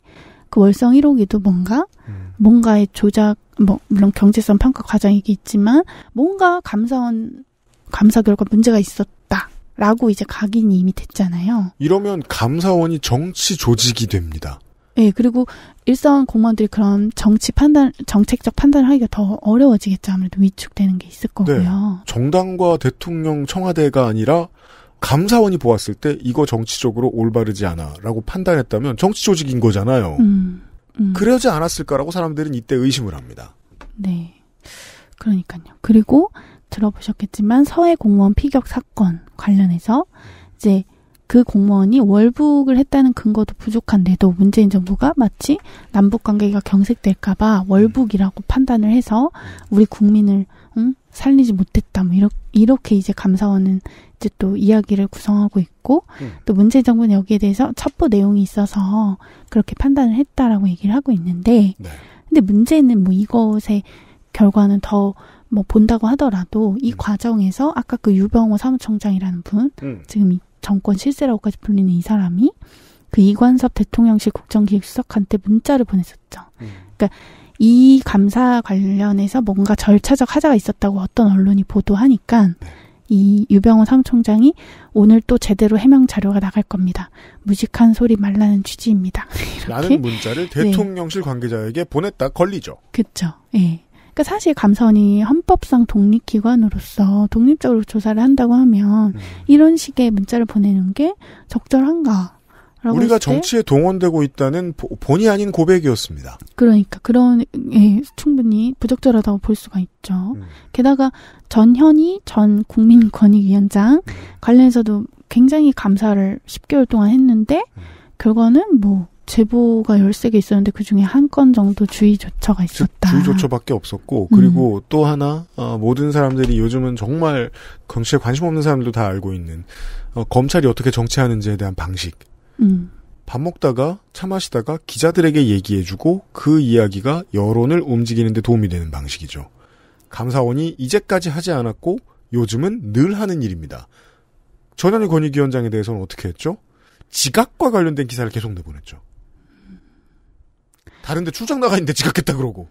그 월성 1호기도 뭔가 음. 뭔가의 조작 뭐 물론 경제성 평가 과정이기 있지만 뭔가 감사원 감사 결과 문제가 있었다라고 이제 각인이 이미 됐잖아요. 이러면 감사원이 정치 조직이 됩니다. 예, 네, 그리고 일선 공무원들이 그런 정치 판단, 정책적 판단을 하기가 더 어려워지겠죠. 아무래도 위축되는 게 있을 거고요. 네, 정당과 대통령 청와대가 아니라 감사원이 보았을 때 이거 정치적으로 올바르지 않아라고 판단했다면 정치 조직인 거잖아요. 음, 음. 그러지 않았을까라고 사람들은 이때 의심을 합니다. 네. 그러니까요. 그리고 들어보셨겠지만 서해 공무원 피격 사건 관련해서 이제 그 공무원이 월북을 했다는 근거도 부족한데도 문재인 정부가 마치 남북 관계가 경색될까봐 음. 월북이라고 판단을 해서 우리 국민을 응? 살리지 못했다. 뭐 이렇게, 이렇게 이제 감사원은 이제 또 이야기를 구성하고 있고 음. 또 문재인 정부는 여기에 대해서 첩보 내용이 있어서 그렇게 판단을 했다라고 얘기를 하고 있는데 네. 근데 문제는 뭐 이것의 결과는 더 뭐 본다고 하더라도 이 음. 과정에서 아까 그 유병호 사무총장이라는 분 음. 지금 이 정권 실세라고까지 불리는 이 사람이 그 이관섭 대통령실 국정기획수석한테 문자를 보냈었죠. 음. 그러니까 이 감사 관련해서 뭔가 절차적 하자가 있었다고 어떤 언론이 보도하니까 네. 이 유병호 사무총장이 오늘 또 제대로 해명 자료가 나갈 겁니다. 무식한 소리 말라는 취지입니다. [laughs] 라는 문자를 네. 대통령실 네. 관계자에게 보냈다 걸리죠. 그렇죠. 예. 네. 그러니까 사실 감사원이 헌법상 독립기관으로서 독립적으로 조사를 한다고 하면 음. 이런 식의 문자를 보내는 게 적절한가? 우리가 정치에 동원되고 있다는 본의 아닌 고백이었습니다. 그러니까 그런 예, 충분히 부적절하다고 볼 수가 있죠. 음. 게다가 전현희 전 국민권익위원장 음. 관련해서도 굉장히 감사를 10개월 동안 했는데 음. 결과는 뭐 제보가 13개 있었는데 그중에 한 건 정도 주의 조처가 있었다. 주의 조처밖에 없었고 그리고 음. 또 하나 어, 모든 사람들이 요즘은 정말 정치에 관심 없는 사람들도 다 알고 있는 어, 검찰이 어떻게 정치하는지에 대한 방식. 음. 밥 먹다가 차 마시다가 기자들에게 얘기해주고 그 이야기가 여론을 움직이는데 도움이 되는 방식이죠. 감사원이 이제까지 하지 않았고 요즘은 늘 하는 일입니다. 전현희 권익위원장에 대해서는 어떻게 했죠? 지각과 관련된 기사를 계속 내보냈죠. 다른데 출장 나가 있는데 지각했다 그러고.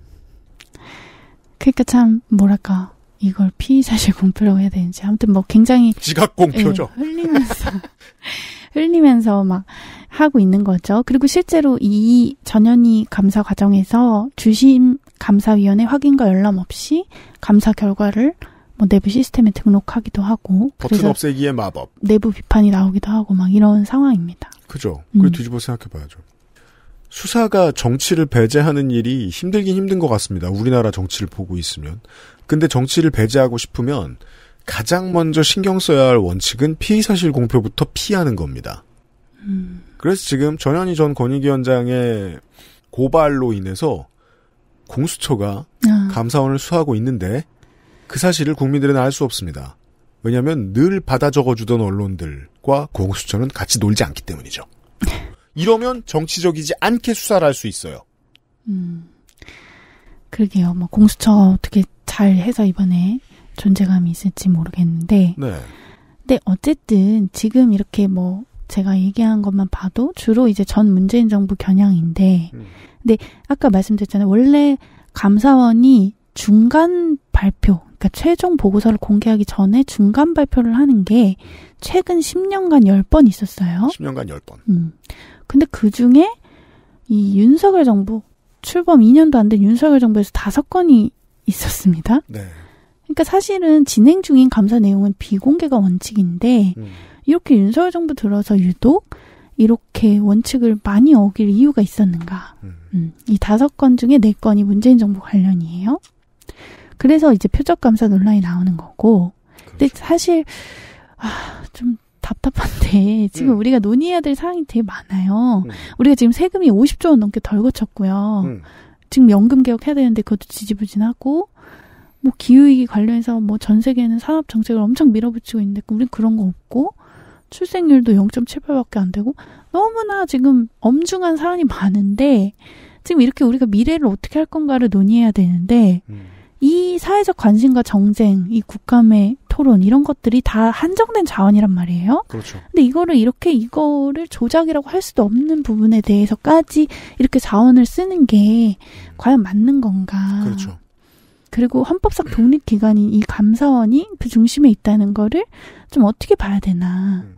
그러니까 참 뭐랄까 이걸 피의사실 공표라고 해야 되는지 아무튼 뭐 굉장히 지각 공표죠. 예, 흘리면서 [laughs] 흘리면서 막 하고 있는 거죠. 그리고 실제로 이 전현희 감사 과정에서 주심 감사위원회 확인과 열람 없이 감사 결과를 뭐 내부 시스템에 등록하기도 하고 버튼 없애기의 마법 내부 비판이 나오기도 하고 막 이런 상황입니다. 그죠. 그 음. 뒤집어 생각해봐야죠. 수사가 정치를 배제하는 일이 힘들긴 힘든 것 같습니다. 우리나라 정치를 보고 있으면. 근데 정치를 배제하고 싶으면 가장 먼저 신경 써야 할 원칙은 피의사실 공표부터 피하는 겁니다. 음. 그래서 지금 전현희 전 권익위원장의 고발로 인해서 공수처가 아. 감사원을 수하고 있는데 그 사실을 국민들은 알 수 없습니다. 왜냐하면 늘 받아 적어주던 언론들과 공수처는 같이 놀지 않기 때문이죠. 이러면 정치적이지 않게 수사를 할 수 있어요. 음, 그러게요. 뭐 공수처 어떻게 잘 해서 이번에 존재감이 있을지 모르겠는데. 네. 근데 어쨌든 지금 이렇게 뭐 제가 얘기한 것만 봐도 주로 이제 전 문재인 정부 겨냥인데. 음. 근데 아까 말씀드렸잖아요. 원래 감사원이 중간 발표, 그러니까 최종 보고서를 공개하기 전에 중간 발표를 하는 게 최근 10년간 10번 있었어요. 10년간 10번. 음. 근데 그 중에 이 윤석열 정부, 출범 2년도 안 된 윤석열 정부에서 다섯 건이 있었습니다. 네. 그러니까 사실은 진행 중인 감사 내용은 비공개가 원칙인데 음. 이렇게 윤석열 정부 들어서 유독 이렇게 원칙을 많이 어길 이유가 있었는가? 음. 음, 이 다섯 건 중에 네 건이 문재인 정부 관련이에요. 그래서 이제 표적 감사 논란이 나오는 거고. 그렇죠. 근데 사실 아, 좀 답답한데 [laughs] 지금 음. 우리가 논의해야 될 사항이 되게 많아요. 음. 우리가 지금 세금이 50조 원 넘게 덜 거쳤고요. 음. 지금 연금 개혁해야 되는데 그것도 지지부진하고 뭐 기후위기 관련해서 뭐 전 세계는 산업 정책을 엄청 밀어붙이고 있는데 우린 그런 거 없고 출생률도 0.78밖에 안 되고 너무나 지금 엄중한 사안이 많은데 지금 이렇게 우리가 미래를 어떻게 할 건가를 논의해야 되는데 음. 이 사회적 관심과 정쟁, 이 국감의 토론 이런 것들이 다 한정된 자원이란 말이에요. 그렇죠. 근데 이거를 이렇게 이거를 조작이라고 할 수도 없는 부분에 대해서까지 이렇게 자원을 쓰는 게 과연 맞는 건가? 그렇죠. 그리고 헌법상 독립기관인 이 감사원이 그 중심에 있다는 거를 좀 어떻게 봐야 되나. 음.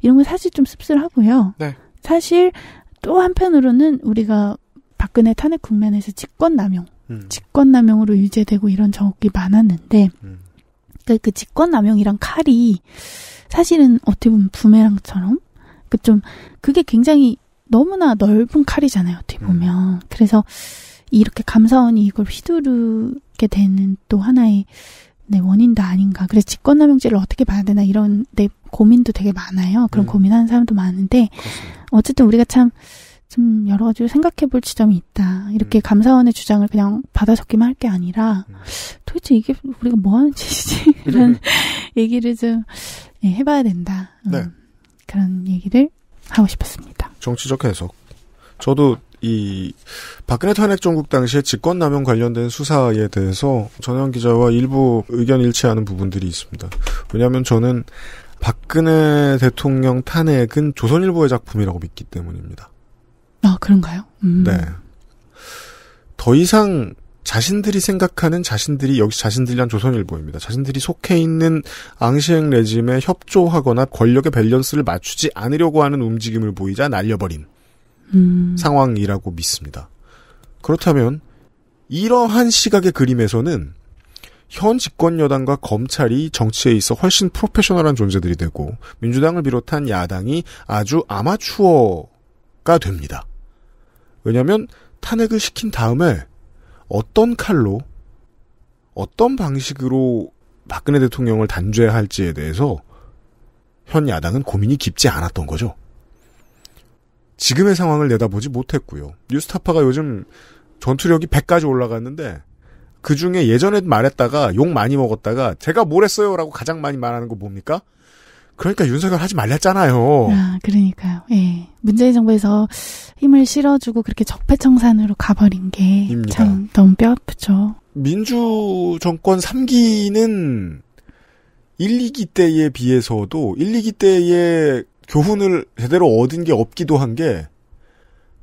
이런 건 사실 좀 씁쓸하고요. 네. 사실 또 한편으로는 우리가 박근혜 탄핵 국면에서 직권남용, 음. 직권남용으로 유죄되고 이런 정혹이 많았는데, 음. 그러니까 그, 그 직권남용이랑 칼이 사실은 어떻게 보면 부메랑처럼, 그 좀, 그게 굉장히 너무나 넓은 칼이잖아요, 어떻게 음. 보면. 음. 그래서 이렇게 감사원이 이걸 휘두르게 되는 또 하나의 네, 원인도 아닌가. 그래서 직권남용죄를 어떻게 봐야 되나 이런 내 네, 고민도 되게 많아요. 그런 음. 고민하는 사람도 많은데 그렇습니다. 어쨌든 우리가 참 좀 여러 가지로 생각해 볼 지점이 있다. 이렇게 음. 감사원의 주장을 그냥 받아 적기만 할 게 아니라 음. 도대체 이게 우리가 뭐 하는 짓이지? 이런 [laughs] 얘기를 좀 네, 해봐야 된다. 음. 네. 그런 얘기를 하고 싶었습니다. 정치적 해석. 저도 이 박근혜 탄핵 전국 당시에 직권남용 관련된 수사에 대해서 전현 기자와 일부 의견 일치하는 부분들이 있습니다. 왜냐하면 저는 박근혜 대통령 탄핵은 조선일보의 작품이라고 믿기 때문입니다. 아 그런가요? 음. 네. 더 이상 자신들이 생각하는 자신들이 역시 자신들이란 조선일보입니다. 자신들이 속해 있는 앙시행 레짐에 협조하거나 권력의 밸런스를 맞추지 않으려고 하는 움직임을 보이자 날려버린. 음. 상황이라고 믿습니다. 그렇다면 이러한 시각의 그림에서는 현 집권 여당과 검찰이 정치에 있어 훨씬 프로페셔널한 존재들이 되고 민주당을 비롯한 야당이 아주 아마추어가 됩니다. 왜냐하면 탄핵을 시킨 다음에 어떤 칼로 어떤 방식으로 박근혜 대통령을 단죄할지에 대해서 현 야당은 고민이 깊지 않았던 거죠. 지금의 상황을 내다보지 못했고요. 뉴스타파가 요즘 전투력이 100까지 올라갔는데 그 중에 예전에 말했다가 욕 많이 먹었다가 제가 뭘 했어요라고 가장 많이 말하는 거 뭡니까? 그러니까 윤석열 하지 말랬잖아요. 아, 그러니까요. 예. 문재인 정부에서 힘을 실어주고 그렇게 적폐청산으로 가버린 게 참 너무 뼈 아프죠. 민주 정권 3기는 1, 2기 때에 비해서도 1, 2기 때에 교훈을 제대로 얻은 게 없기도 한 게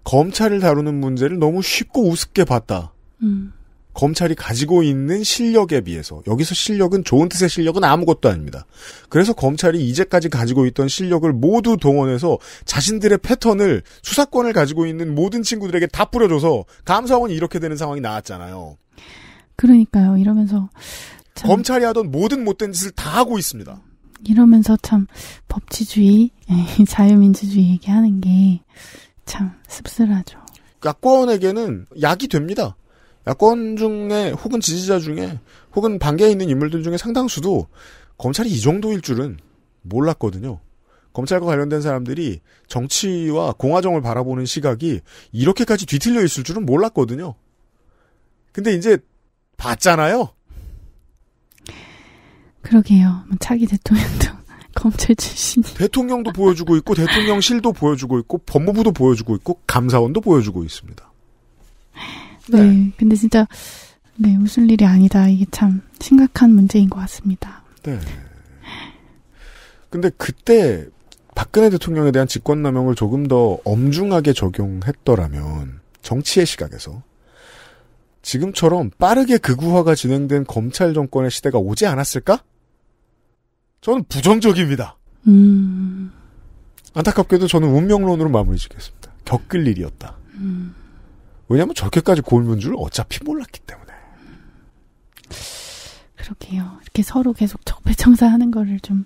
검찰을 다루는 문제를 너무 쉽고 우습게 봤다. 음. 검찰이 가지고 있는 실력에 비해서 여기서 실력은 좋은 뜻의 실력은 아무것도 아닙니다. 그래서 검찰이 이제까지 가지고 있던 실력을 모두 동원해서 자신들의 패턴을 수사권을 가지고 있는 모든 친구들에게 다 뿌려줘서 감사원이 이렇게 되는 상황이 나왔잖아요. 그러니까요. 이러면서 참... 검찰이 하던 모든 못된 짓을 다 하고 있습니다. 이러면서 참 법치주의, [laughs] 자유민주주의 얘기하는 게 참 씁쓸하죠. 야권에게는 약이 됩니다. 야권 중에 혹은 지지자 중에 혹은 반계에 있는 인물들 중에 상당수도 검찰이 이 정도일 줄은 몰랐거든요. 검찰과 관련된 사람들이 정치와 공화정을 바라보는 시각이 이렇게까지 뒤틀려 있을 줄은 몰랐거든요. 근데 이제 봤잖아요. 그러게요. 뭐 차기 대통령도 [laughs] 검찰 출신. 대통령도 보여주고 있고 대통령실도 보여주고 있고 법무부도 보여주고 있고 감사원도 보여주고 있습니다. 네. 네. 근데 진짜 네 웃을 일이 아니다. 이게 참 심각한 문제인 것 같습니다. 네. 근데 그때 박근혜 대통령에 대한 직권남용을 조금 더 엄중하게 적용했더라면 정치의 시각에서 지금처럼 빠르게 극우화가 진행된 검찰 정권의 시대가 오지 않았을까? 저는 부정적입니다. 음... 안타깝게도 저는 운명론으로 마무리 짓겠습니다. 겪을 일이었다. 음... 왜냐하면 저렇게까지 골문 줄 어차피 몰랐기 때문에. 그렇게요 이렇게 서로 계속 적폐청사하는 거를 좀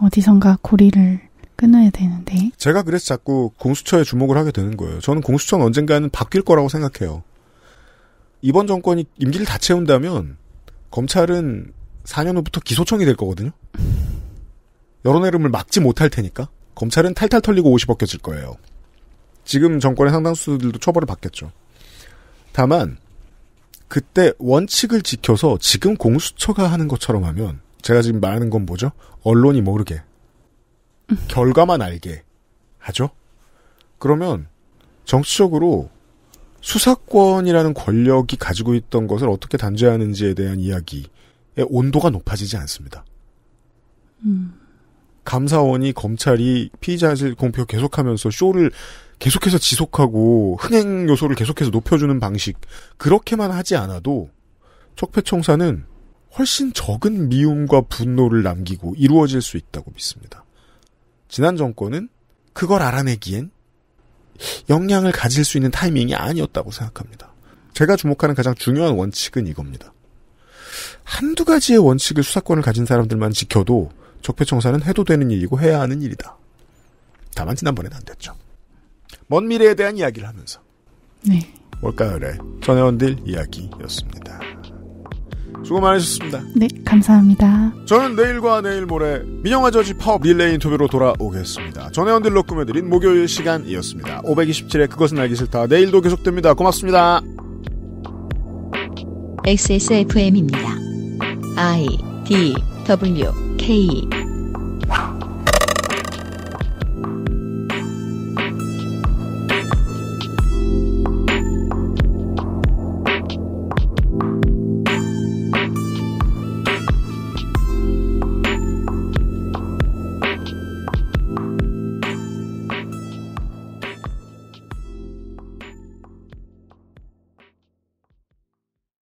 어디선가 고리를 끊어야 되는데. 제가 그래서 자꾸 공수처에 주목을 하게 되는 거예요. 저는 공수처는 언젠가는 바뀔 거라고 생각해요. 이번 정권이 임기를 다 채운다면 검찰은 4년 후부터 기소청이 될 거거든요. 여론의 흐름을 막지 못할 테니까 검찰은 탈탈 털리고 옷이 벗겨질 거예요. 지금 정권의 상당수들도 처벌을 받겠죠. 다만 그때 원칙을 지켜서 지금 공수처가 하는 것처럼 하면 제가 지금 말하는 건 뭐죠? 언론이 모르게 결과만 알게 하죠. 그러면 정치적으로 수사권이라는 권력이 가지고 있던 것을 어떻게 단죄하는지에 대한 이야기 온도가 높아지지 않습니다. 음. 감사원이 검찰이 피의자실 공표 계속하면서 쇼를 계속해서 지속하고 흥행 요소를 계속해서 높여주는 방식 그렇게만 하지 않아도 적폐청사는 훨씬 적은 미움과 분노를 남기고 이루어질 수 있다고 믿습니다. 지난 정권은 그걸 알아내기엔 영향을 가질 수 있는 타이밍이 아니었다고 생각합니다. 제가 주목하는 가장 중요한 원칙은 이겁니다. 한두 가지의 원칙을 수사권을 가진 사람들만 지켜도 적폐청산은 해도 되는 일이고 해야 하는 일이다. 다만 지난번에는 안 됐죠. 먼 미래에 대한 이야기를 하면서 네. 올가을에 전해원딜 이야기였습니다. 수고 많으셨습니다. 네, 감사합니다. 저는 내일과 내일 모레 민영화 저지 파업 릴레이 인터뷰로 돌아오겠습니다. 전해원딜로 꾸며드린 목요일 시간이었습니다. 527회 그것은 알기 싫다. 내일도 계속됩니다. 고맙습니다. XSFM입니다. I D W K